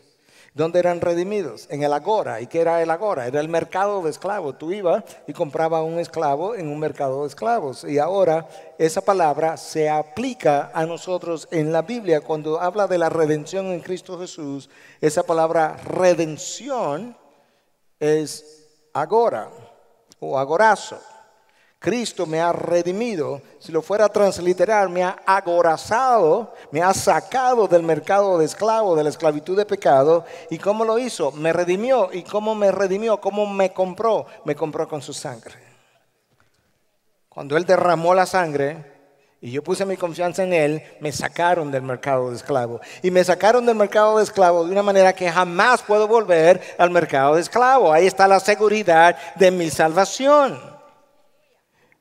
¿Dónde eran redimidos? En el agora. ¿Y qué era el agora? Era el mercado de esclavos. Tú ibas y comprabas un esclavo en un mercado de esclavos. Y ahora esa palabra se aplica a nosotros en la Biblia. Cuando habla de la redención en Cristo Jesús, esa palabra redención es agora o agorazo. Cristo me ha redimido, si lo fuera a transliterar, me ha agorazado, me ha sacado del mercado de esclavo, de la esclavitud de pecado. ¿Y cómo lo hizo? Me redimió. ¿Y cómo me redimió? ¿Cómo me compró? Me compró con su sangre. Cuando Él derramó la sangre, y yo puse mi confianza en Él, me sacaron del mercado de esclavo. Y me sacaron del mercado de esclavo de una manera que jamás puedo volver al mercado de esclavo. Ahí está la seguridad de mi salvación.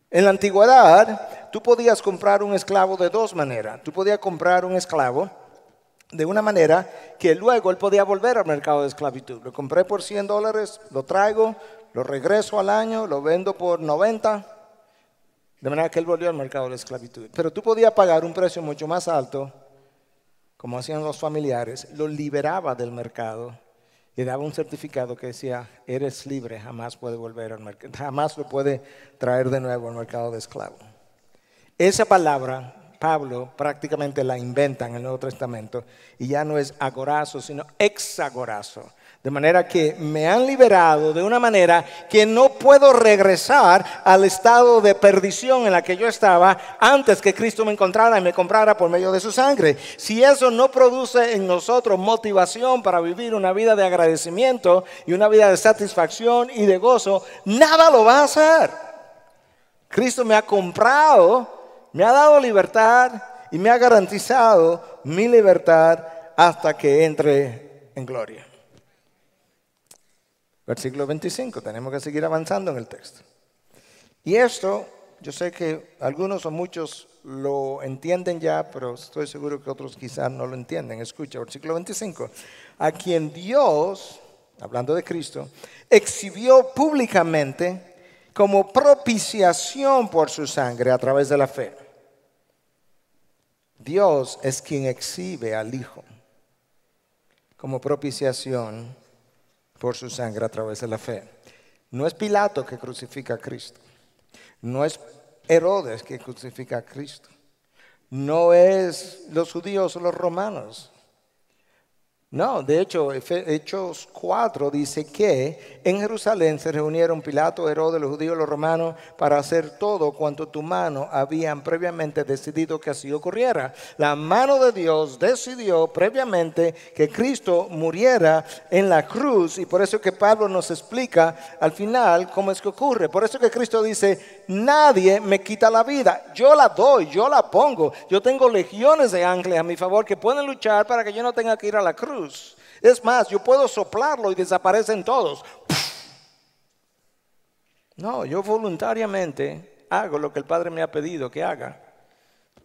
En la antigüedad, tú podías comprar un esclavo de dos maneras. Tú podías comprar un esclavo de una manera que luego él podía volver al mercado de esclavitud. Lo compré por 100 dólares, lo traigo, lo regreso al año, lo vendo por 90 de manera que él volvió al mercado de la esclavitud. Pero tú podías pagar un precio mucho más alto, como hacían los familiares, lo liberaba del mercado y daba un certificado que decía, eres libre, jamás puede volver al mercado, jamás lo puede traer de nuevo al mercado de esclavo. Esa palabra, Pablo, prácticamente la inventa en el Nuevo Testamento y ya no es agorazo, sino exagorazo. De manera que me han liberado de una manera que no puedo regresar al estado de perdición en la que yo estaba antes que Cristo me encontrara y me comprara por medio de su sangre. Si eso no produce en nosotros motivación para vivir una vida de agradecimiento y una vida de satisfacción y de gozo, nada lo va a hacer. Cristo me ha comprado, me ha dado libertad y me ha garantizado mi libertad hasta que entre en gloria. Versículo 25, tenemos que seguir avanzando en el texto. Y esto, yo sé que algunos o muchos lo entienden ya, pero estoy seguro que otros quizás no lo entienden. Escucha, versículo 25. A quien Dios, hablando de Cristo, exhibió públicamente como propiciación por su sangre a través de la fe. Dios es quien exhibe al Hijo como propiciación por su sangre a través de la fe. No es Pilato que crucifica a Cristo. No es Herodes que crucifica a Cristo. No es los judíos o los romanos no, de hecho, Hechos 4 dice que en Jerusalén se reunieron Pilato, Herodes, los judíos, los romanos, para hacer todo cuanto tu mano habían previamente decidido que así ocurriera. La mano de Dios decidió previamente que Cristo muriera en la cruz y por eso que Pablo nos explica al final cómo es que ocurre. Por eso que Cristo dice, nadie me quita la vida, yo la doy, yo la pongo. Yo tengo legiones de ángeles a mi favor que pueden luchar para que yo no tenga que ir a la cruz. Es más, yo puedo soplarlo y desaparecen todos. No, yo voluntariamente hago lo que el Padre me ha pedido que haga.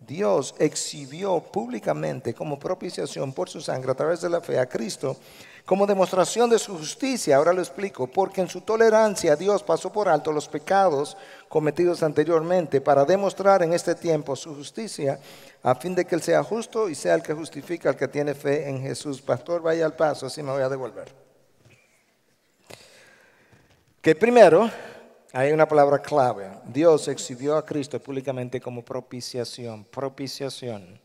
Dios exhibió públicamente como propiciación por su sangre a través de la fe a Cristo como demostración de su justicia. Ahora lo explico, porque en su tolerancia Dios pasó por alto los pecados cometidos anteriormente para demostrar en este tiempo su justicia, a fin de que Él sea justo y sea el que justifica al que tiene fe en Jesús. Pastor, vaya al paso, así me voy a devolver. Que primero, hay una palabra clave. Dios exhibió a Cristo públicamente como propiciación. Propiciación.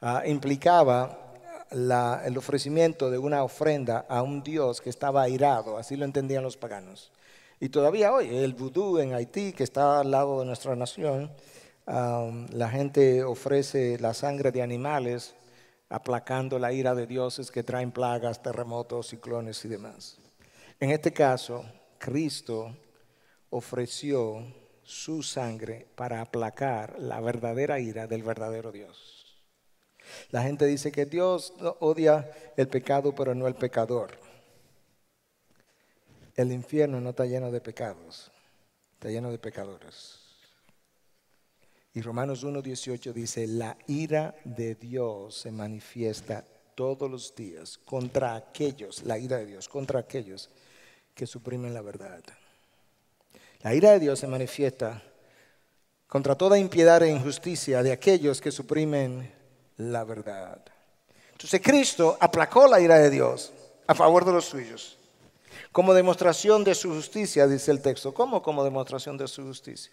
Ah, implicaba el ofrecimiento de una ofrenda a un dios que estaba airado, así lo entendían los paganos. Y todavía hoy, el vudú en Haití, que está al lado de nuestra nación, la gente ofrece la sangre de animales aplacando la ira de dioses que traen plagas, terremotos, ciclones y demás. En este caso, Cristo ofreció su sangre para aplacar la verdadera ira del verdadero Dios. La gente dice que Dios odia el pecado, pero no el pecador. El infierno no está lleno de pecados, está lleno de pecadores. Y Romanos 1.18 dice, la ira de Dios se manifiesta todos los días contra aquellos, la ira de Dios, contra aquellos que suprimen la verdad. La ira de Dios se manifiesta contra toda impiedad e injusticia de aquellos que suprimen la verdad. Entonces Cristo aplacó la ira de Dios a favor de los suyos, como demostración de su justicia, dice el texto. ¿Cómo como demostración de su justicia?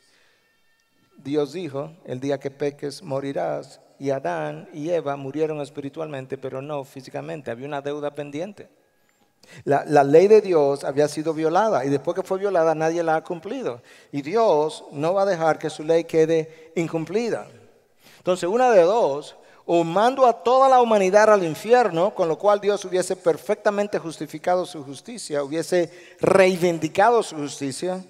Dios dijo, el día que peques morirás, y Adán y Eva murieron espiritualmente, pero no físicamente, había una deuda pendiente. La, ley de Dios había sido violada y después que fue violada nadie la ha cumplido. Y Dios no va a dejar que su ley quede incumplida. Entonces, una de dos, o mando a toda la humanidad al infierno, con lo cual Dios hubiese perfectamente justificado su justicia, hubiese reivindicado su justicia,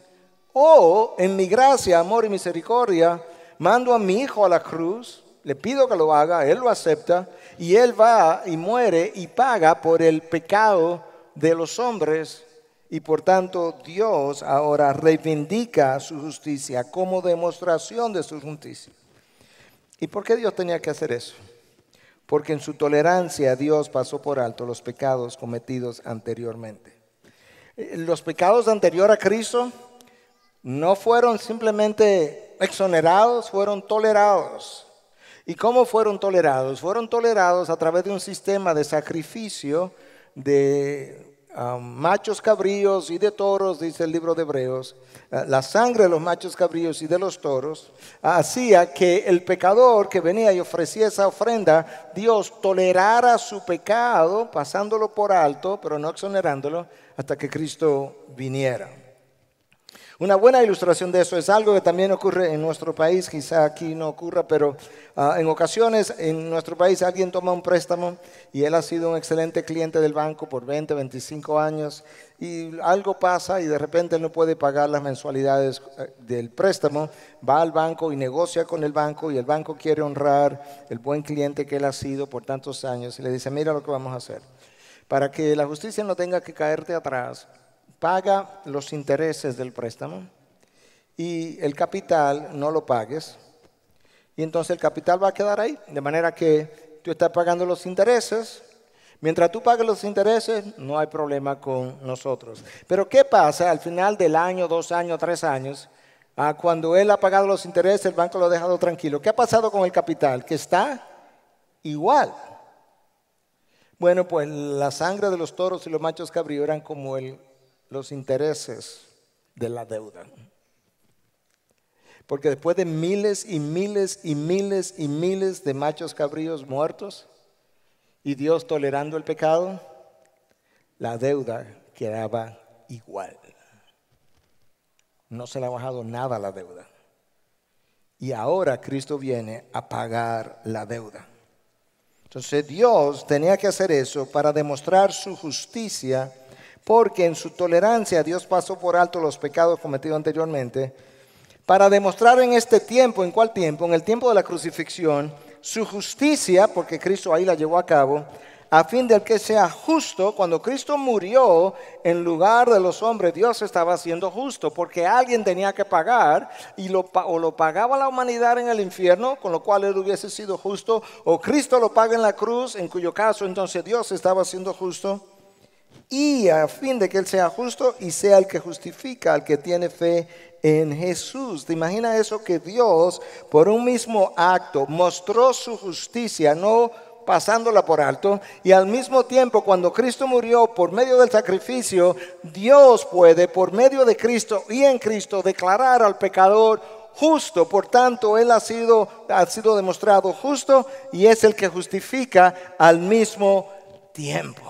o en mi gracia, amor y misericordia, mando a mi hijo a la cruz, le pido que lo haga, él lo acepta, y él va y muere y paga por el pecado de los hombres, y por tanto Dios ahora reivindica su justicia como demostración de su justicia. ¿Y por qué Dios tenía que hacer eso? porque en su tolerancia Dios pasó por alto los pecados cometidos anteriormente. Eh, los pecados anterior a Cristo no fueron simplemente exonerados, fueron tolerados. ¿Y cómo fueron tolerados? Fueron tolerados a través de un sistema de sacrificio de machos cabríos y de toros, dice el libro de Hebreos, ah, la sangre de los machos cabríos y de los toros, ah, hacía que el pecador que venía y ofrecía esa ofrenda, Dios tolerara su pecado, pasándolo por alto, pero no exonerándolo, hasta que Cristo viniera. Una buena ilustración de eso es algo que también ocurre en nuestro país, quizá aquí no ocurra, pero ah, en ocasiones en nuestro país alguien toma un préstamo y él ha sido un excelente cliente del banco por 20, 25 años y algo pasa y de repente él no puede pagar las mensualidades eh, del préstamo, va al banco y negocia con el banco y el banco quiere honrar el buen cliente que él ha sido por tantos años y le dice, mira lo que vamos a hacer. Para que la justicia no tenga que caerte atrás, paga los intereses del préstamo y el capital no lo pagues. Y entonces el capital va a quedar ahí, de manera que tú estás pagando los intereses. Mientras tú pagues los intereses, no hay problema con nosotros. Pero ¿qué pasa al final del año, dos años, tres años? Ah, cuando él ha pagado los intereses, el banco lo ha dejado tranquilo. ¿Qué ha pasado con el capital? Que está igual. Bueno, pues la sangre de los toros y los machos cabríos eran como el los intereses de la deuda. Porque después de miles y miles y miles y miles de machos cabríos muertos y Dios tolerando el pecado, la deuda quedaba igual. No se le ha bajado nada la deuda. Y ahora Cristo viene a pagar la deuda. Entonces Dios tenía que hacer eso para demostrar su justicia porque en su tolerancia Dios pasó por alto los pecados cometidos anteriormente, para demostrar en este tiempo, ¿en cuál tiempo? En el tiempo de la crucifixión, su justicia, porque Cristo ahí la llevó a cabo, a fin de que sea justo, cuando Cristo murió en lugar de los hombres, Dios estaba siendo justo, porque alguien tenía que pagar, y lo, o lo pagaba la humanidad en el infierno, con lo cual él hubiese sido justo, o Cristo lo paga en la cruz, en cuyo caso entonces Dios estaba siendo justo y a fin de que Él sea justo y sea el que justifica al que tiene fe en Jesús. ¿Te imaginas eso que Dios por un mismo acto mostró su justicia, no pasándola por alto, y al mismo tiempo cuando Cristo murió por medio del sacrificio, Dios puede por medio de Cristo y en Cristo declarar al pecador justo, por tanto, Él ha sido, ha sido demostrado justo y es el que justifica al mismo tiempo.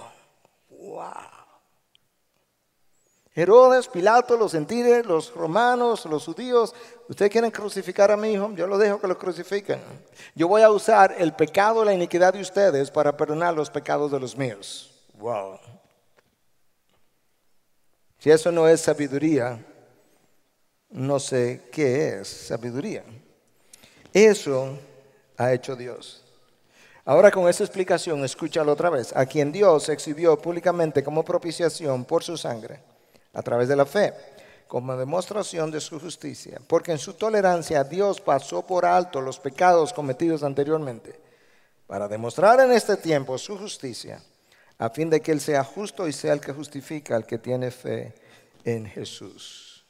Herodes, Pilato, los gentiles, los romanos, los judíos. Ustedes quieren crucificar a mi hijo, yo lo dejo que lo crucifiquen. Yo voy a usar el pecado, la iniquidad de ustedes para perdonar los pecados de los míos. Wow. Si eso no es sabiduría, no sé qué es sabiduría. Eso ha hecho Dios. Ahora con esa explicación, escúchalo otra vez. A quien Dios exhibió públicamente como propiciación por su sangre a través de la fe, como demostración de su justicia, porque en su tolerancia Dios pasó por alto los pecados cometidos anteriormente, para demostrar en este tiempo su justicia, a fin de que Él sea justo y sea el que justifica al que tiene fe en Jesús.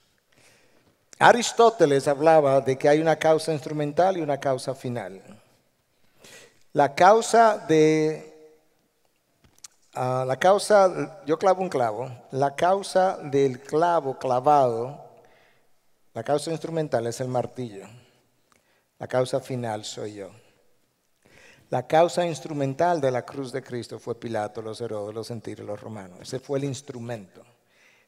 Aristóteles hablaba de que hay una causa instrumental y una causa final. La causa de la causa, yo clavo un clavo, la causa del clavo clavado, la causa instrumental es el martillo, la causa final soy yo. La causa instrumental de la cruz de Cristo fue Pilato, los Herodes, los gentiles, los romanos. Ese fue el instrumento.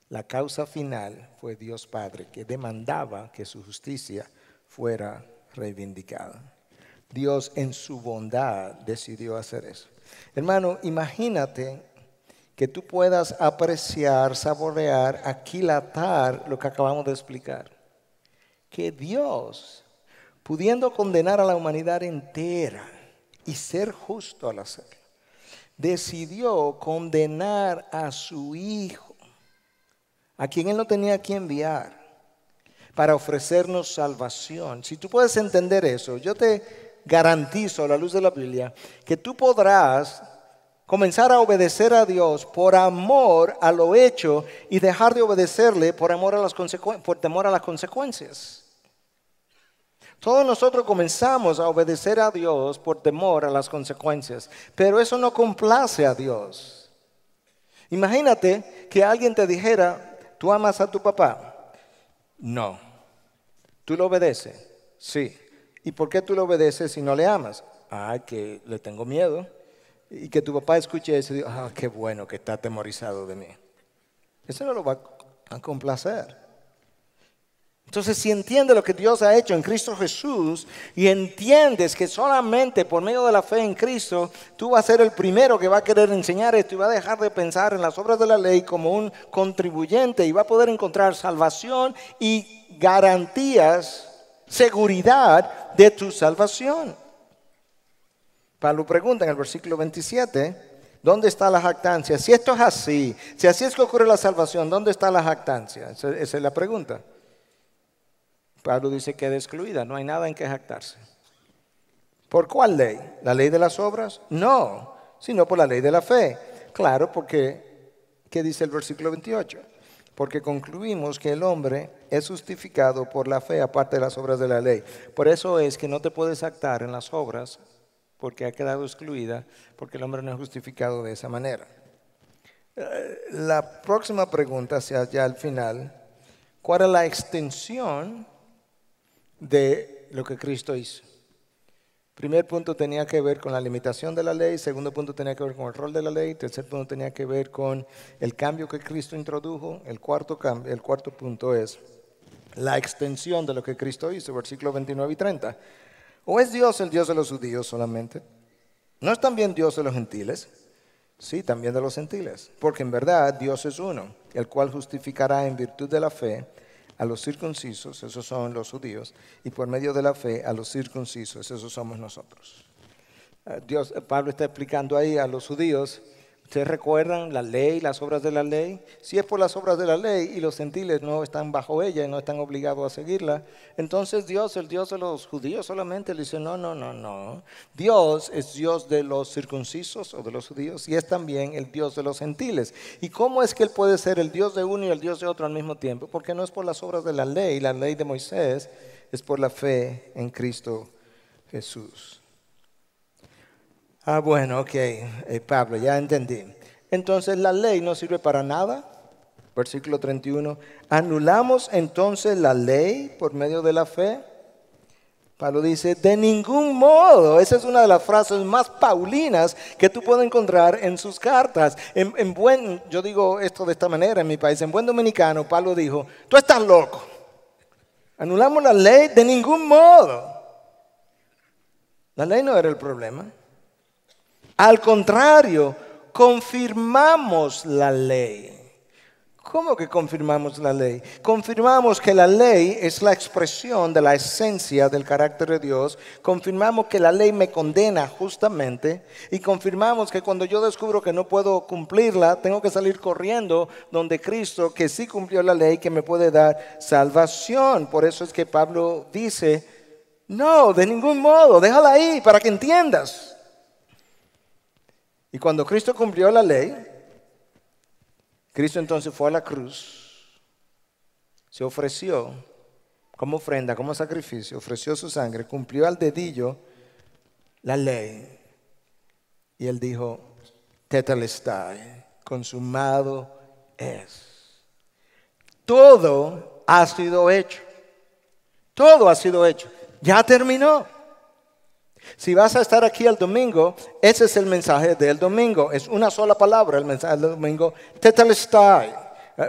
La causa final fue Dios Padre, que demandaba que su justicia fuera reivindicada. Dios en su bondad decidió hacer eso. Hermano, imagínate que tú puedas apreciar, saborear, aquilatar lo que acabamos de explicar. Que Dios, pudiendo condenar a la humanidad entera y ser justo al hacerlo, decidió condenar a su Hijo, a quien Él no tenía que enviar, para ofrecernos salvación. Si tú puedes entender eso, yo te garantizo la luz de la Biblia que tú podrás comenzar a obedecer a Dios por amor a lo hecho y dejar de obedecerle por, amor a las por temor a las consecuencias. Todos nosotros comenzamos a obedecer a Dios por temor a las consecuencias, pero eso no complace a Dios. Imagínate que alguien te dijera, tú amas a tu papá. No. ¿Tú lo obedeces? Sí. ¿Y por qué tú le obedeces y no le amas? Ah, que le tengo miedo. Y que tu papá escuche eso y diga, ah, qué bueno que está atemorizado de mí. Eso no lo va a complacer. Entonces, si entiendes lo que Dios ha hecho en Cristo Jesús y entiendes que solamente por medio de la fe en Cristo, tú vas a ser el primero que va a querer enseñar esto y va a dejar de pensar en las obras de la ley como un contribuyente y va a poder encontrar salvación y garantías seguridad de tu salvación. Pablo pregunta en el versículo 27, ¿dónde está la jactancia? Si esto es así, si así es que ocurre la salvación, ¿dónde está la jactancia? Esa, es la pregunta. Pablo dice que es excluida, no hay nada en que jactarse. ¿Por cuál ley? ¿La ley de las obras? No, sino por la ley de la fe. Claro, porque, ¿qué dice el versículo 28? Porque concluimos que el hombre es justificado por la fe aparte de las obras de la ley. Por eso es que no te puedes actar en las obras porque ha quedado excluida, porque el hombre no es justificado de esa manera. Eh, la próxima pregunta, se ya al final, ¿cuál es la extensión de lo que Cristo hizo? Primer punto tenía que ver con la limitación de la ley, segundo punto tenía que ver con el rol de la ley, tercer punto tenía que ver con el cambio que Cristo introdujo, el cuarto, el cuarto punto es la extensión de lo que Cristo hizo, versículo 29 y 30. ¿O es Dios el Dios de los judíos solamente? ¿No es también Dios de los gentiles? Sí, también de los gentiles, porque en verdad Dios es uno, el cual justificará en virtud de la fe a los circuncisos, esos son los judíos, y por medio de la fe a los circuncisos, esos somos nosotros. Eh, Dios, eh, Pablo está explicando ahí a los judíos ¿Ustedes recuerdan la ley, las obras de la ley? Si es por las obras de la ley y los gentiles no están bajo ella y no están obligados a seguirla, entonces Dios, el Dios de los judíos solamente le dice, no, no, no, no. Dios es Dios de los circuncisos o de los judíos y es también el Dios de los gentiles. ¿Y cómo es que Él puede ser el Dios de uno y el Dios de otro al mismo tiempo? Porque no es por las obras de la ley, la ley de Moisés, es por la fe en Cristo Jesús. Ah, bueno, ok, eh, Pablo, ya entendí. Entonces la ley no sirve para nada. Versículo 31. ¿Anulamos entonces la ley por medio de la fe? Pablo dice, de ningún modo. Esa es una de las frases más paulinas que tú puedes encontrar en sus cartas. En, en buen, yo digo esto de esta manera en mi país, en buen dominicano, Pablo dijo, tú estás loco. Anulamos la ley de ningún modo. La ley no era el problema. Al contrario, confirmamos la ley. ¿Cómo que confirmamos la ley? Confirmamos que la ley es la expresión de la esencia del carácter de Dios. Confirmamos que la ley me condena justamente. Y confirmamos que cuando yo descubro que no puedo cumplirla, tengo que salir corriendo donde Cristo, que sí cumplió la ley, que me puede dar salvación. Por eso es que Pablo dice, no, de ningún modo, déjala ahí para que entiendas. Y cuando Cristo cumplió la ley, Cristo entonces fue a la cruz, se ofreció como ofrenda, como sacrificio, ofreció su sangre, cumplió al dedillo la ley. Y él dijo, está consumado es. Todo ha sido hecho. Todo ha sido hecho. Ya terminó. Si vas a estar aquí el domingo, ese es el mensaje del domingo. Es una sola palabra el mensaje del domingo, eh,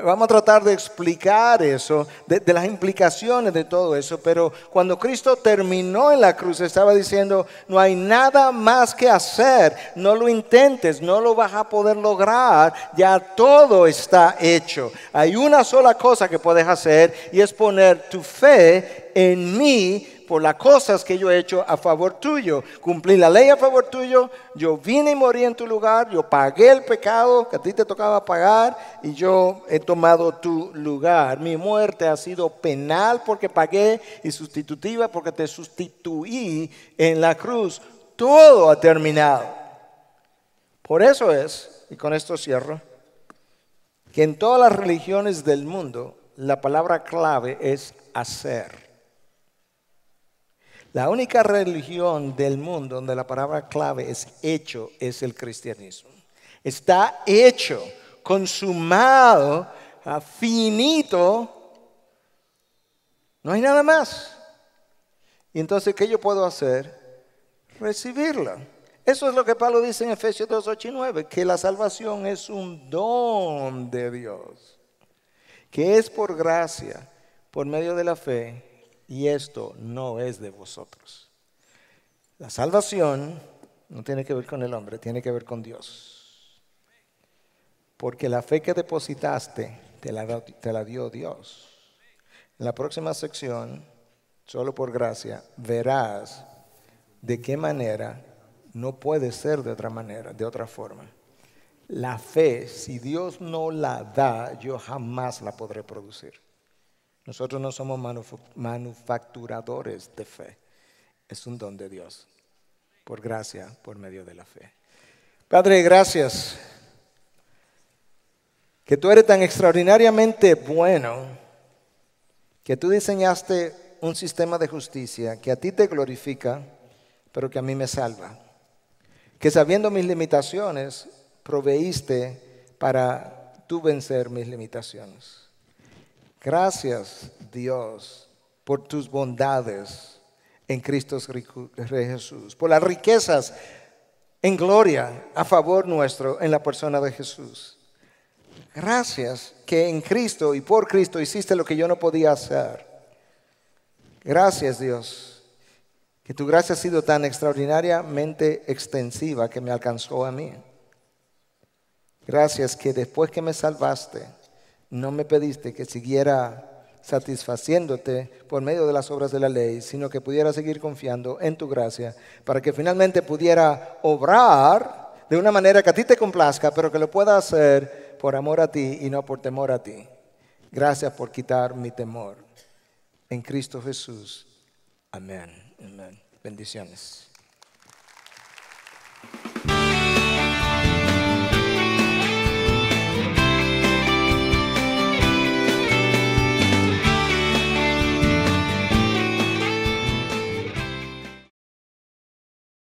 Vamos a tratar de explicar eso, de, las implicaciones de todo eso, pero cuando Cristo terminó en la cruz estaba diciendo, no hay nada más que hacer, no lo intentes, no lo vas a poder lograr, ya todo está hecho. Hay una sola cosa que puedes hacer y es poner tu fe en mí por las cosas que yo he hecho a favor tuyo. Cumplí la ley a favor tuyo, yo vine y morí en tu lugar, yo pagué el pecado que a ti te tocaba pagar y yo he tomado tu lugar. Mi muerte ha sido penal porque pagué y sustitutiva porque te sustituí en la cruz. Todo ha terminado. Por eso es, y con esto cierro, que en todas las religiones del mundo la palabra clave es hacer. La única religión del mundo donde la palabra clave es hecho es el cristianismo. Está hecho, consumado, ah, finito. No hay nada más. Y entonces, ¿qué yo puedo hacer? Recibirla. Eso es lo que Pablo dice en Efesios 2, 8 y 9, que la salvación es un don de Dios, que es por gracia, por medio de la fe, y esto no es de vosotros. La salvación no tiene que ver con el hombre, tiene que ver con Dios. Porque la fe que depositaste te la, dio Dios. En la próxima sección, solo por gracia, verás de qué manera no puede ser de otra manera, de otra forma. La fe, si Dios no la da, yo jamás la podré producir. Nosotros no somos manufacturadores de fe. Es un don de Dios, por gracia, por medio de la fe. Padre, gracias. Que tú eres tan extraordinariamente bueno, que tú diseñaste un sistema de justicia que a ti te glorifica, pero que a mí me salva. Que sabiendo mis limitaciones, proveíste para tú vencer mis limitaciones. Gracias, Dios, por tus bondades en Cristo Jesús, por las riquezas en gloria a favor nuestro en la persona de Jesús. Gracias que en Cristo y por Cristo hiciste lo que yo no podía hacer. Gracias Dios, que tu gracia ha sido tan extraordinariamente extensiva que me alcanzó a mí. Gracias que después que me salvaste, no me pediste que siguiera satisfaciéndote por medio de las obras de la ley, sino que pudiera seguir confiando en tu gracia, para que finalmente pudiera obrar de una manera que a ti te complazca, pero que lo pueda hacer por amor a ti y no por temor a ti. Gracias por quitar mi temor. En Cristo Jesús. Amén. Amén. Bendiciones.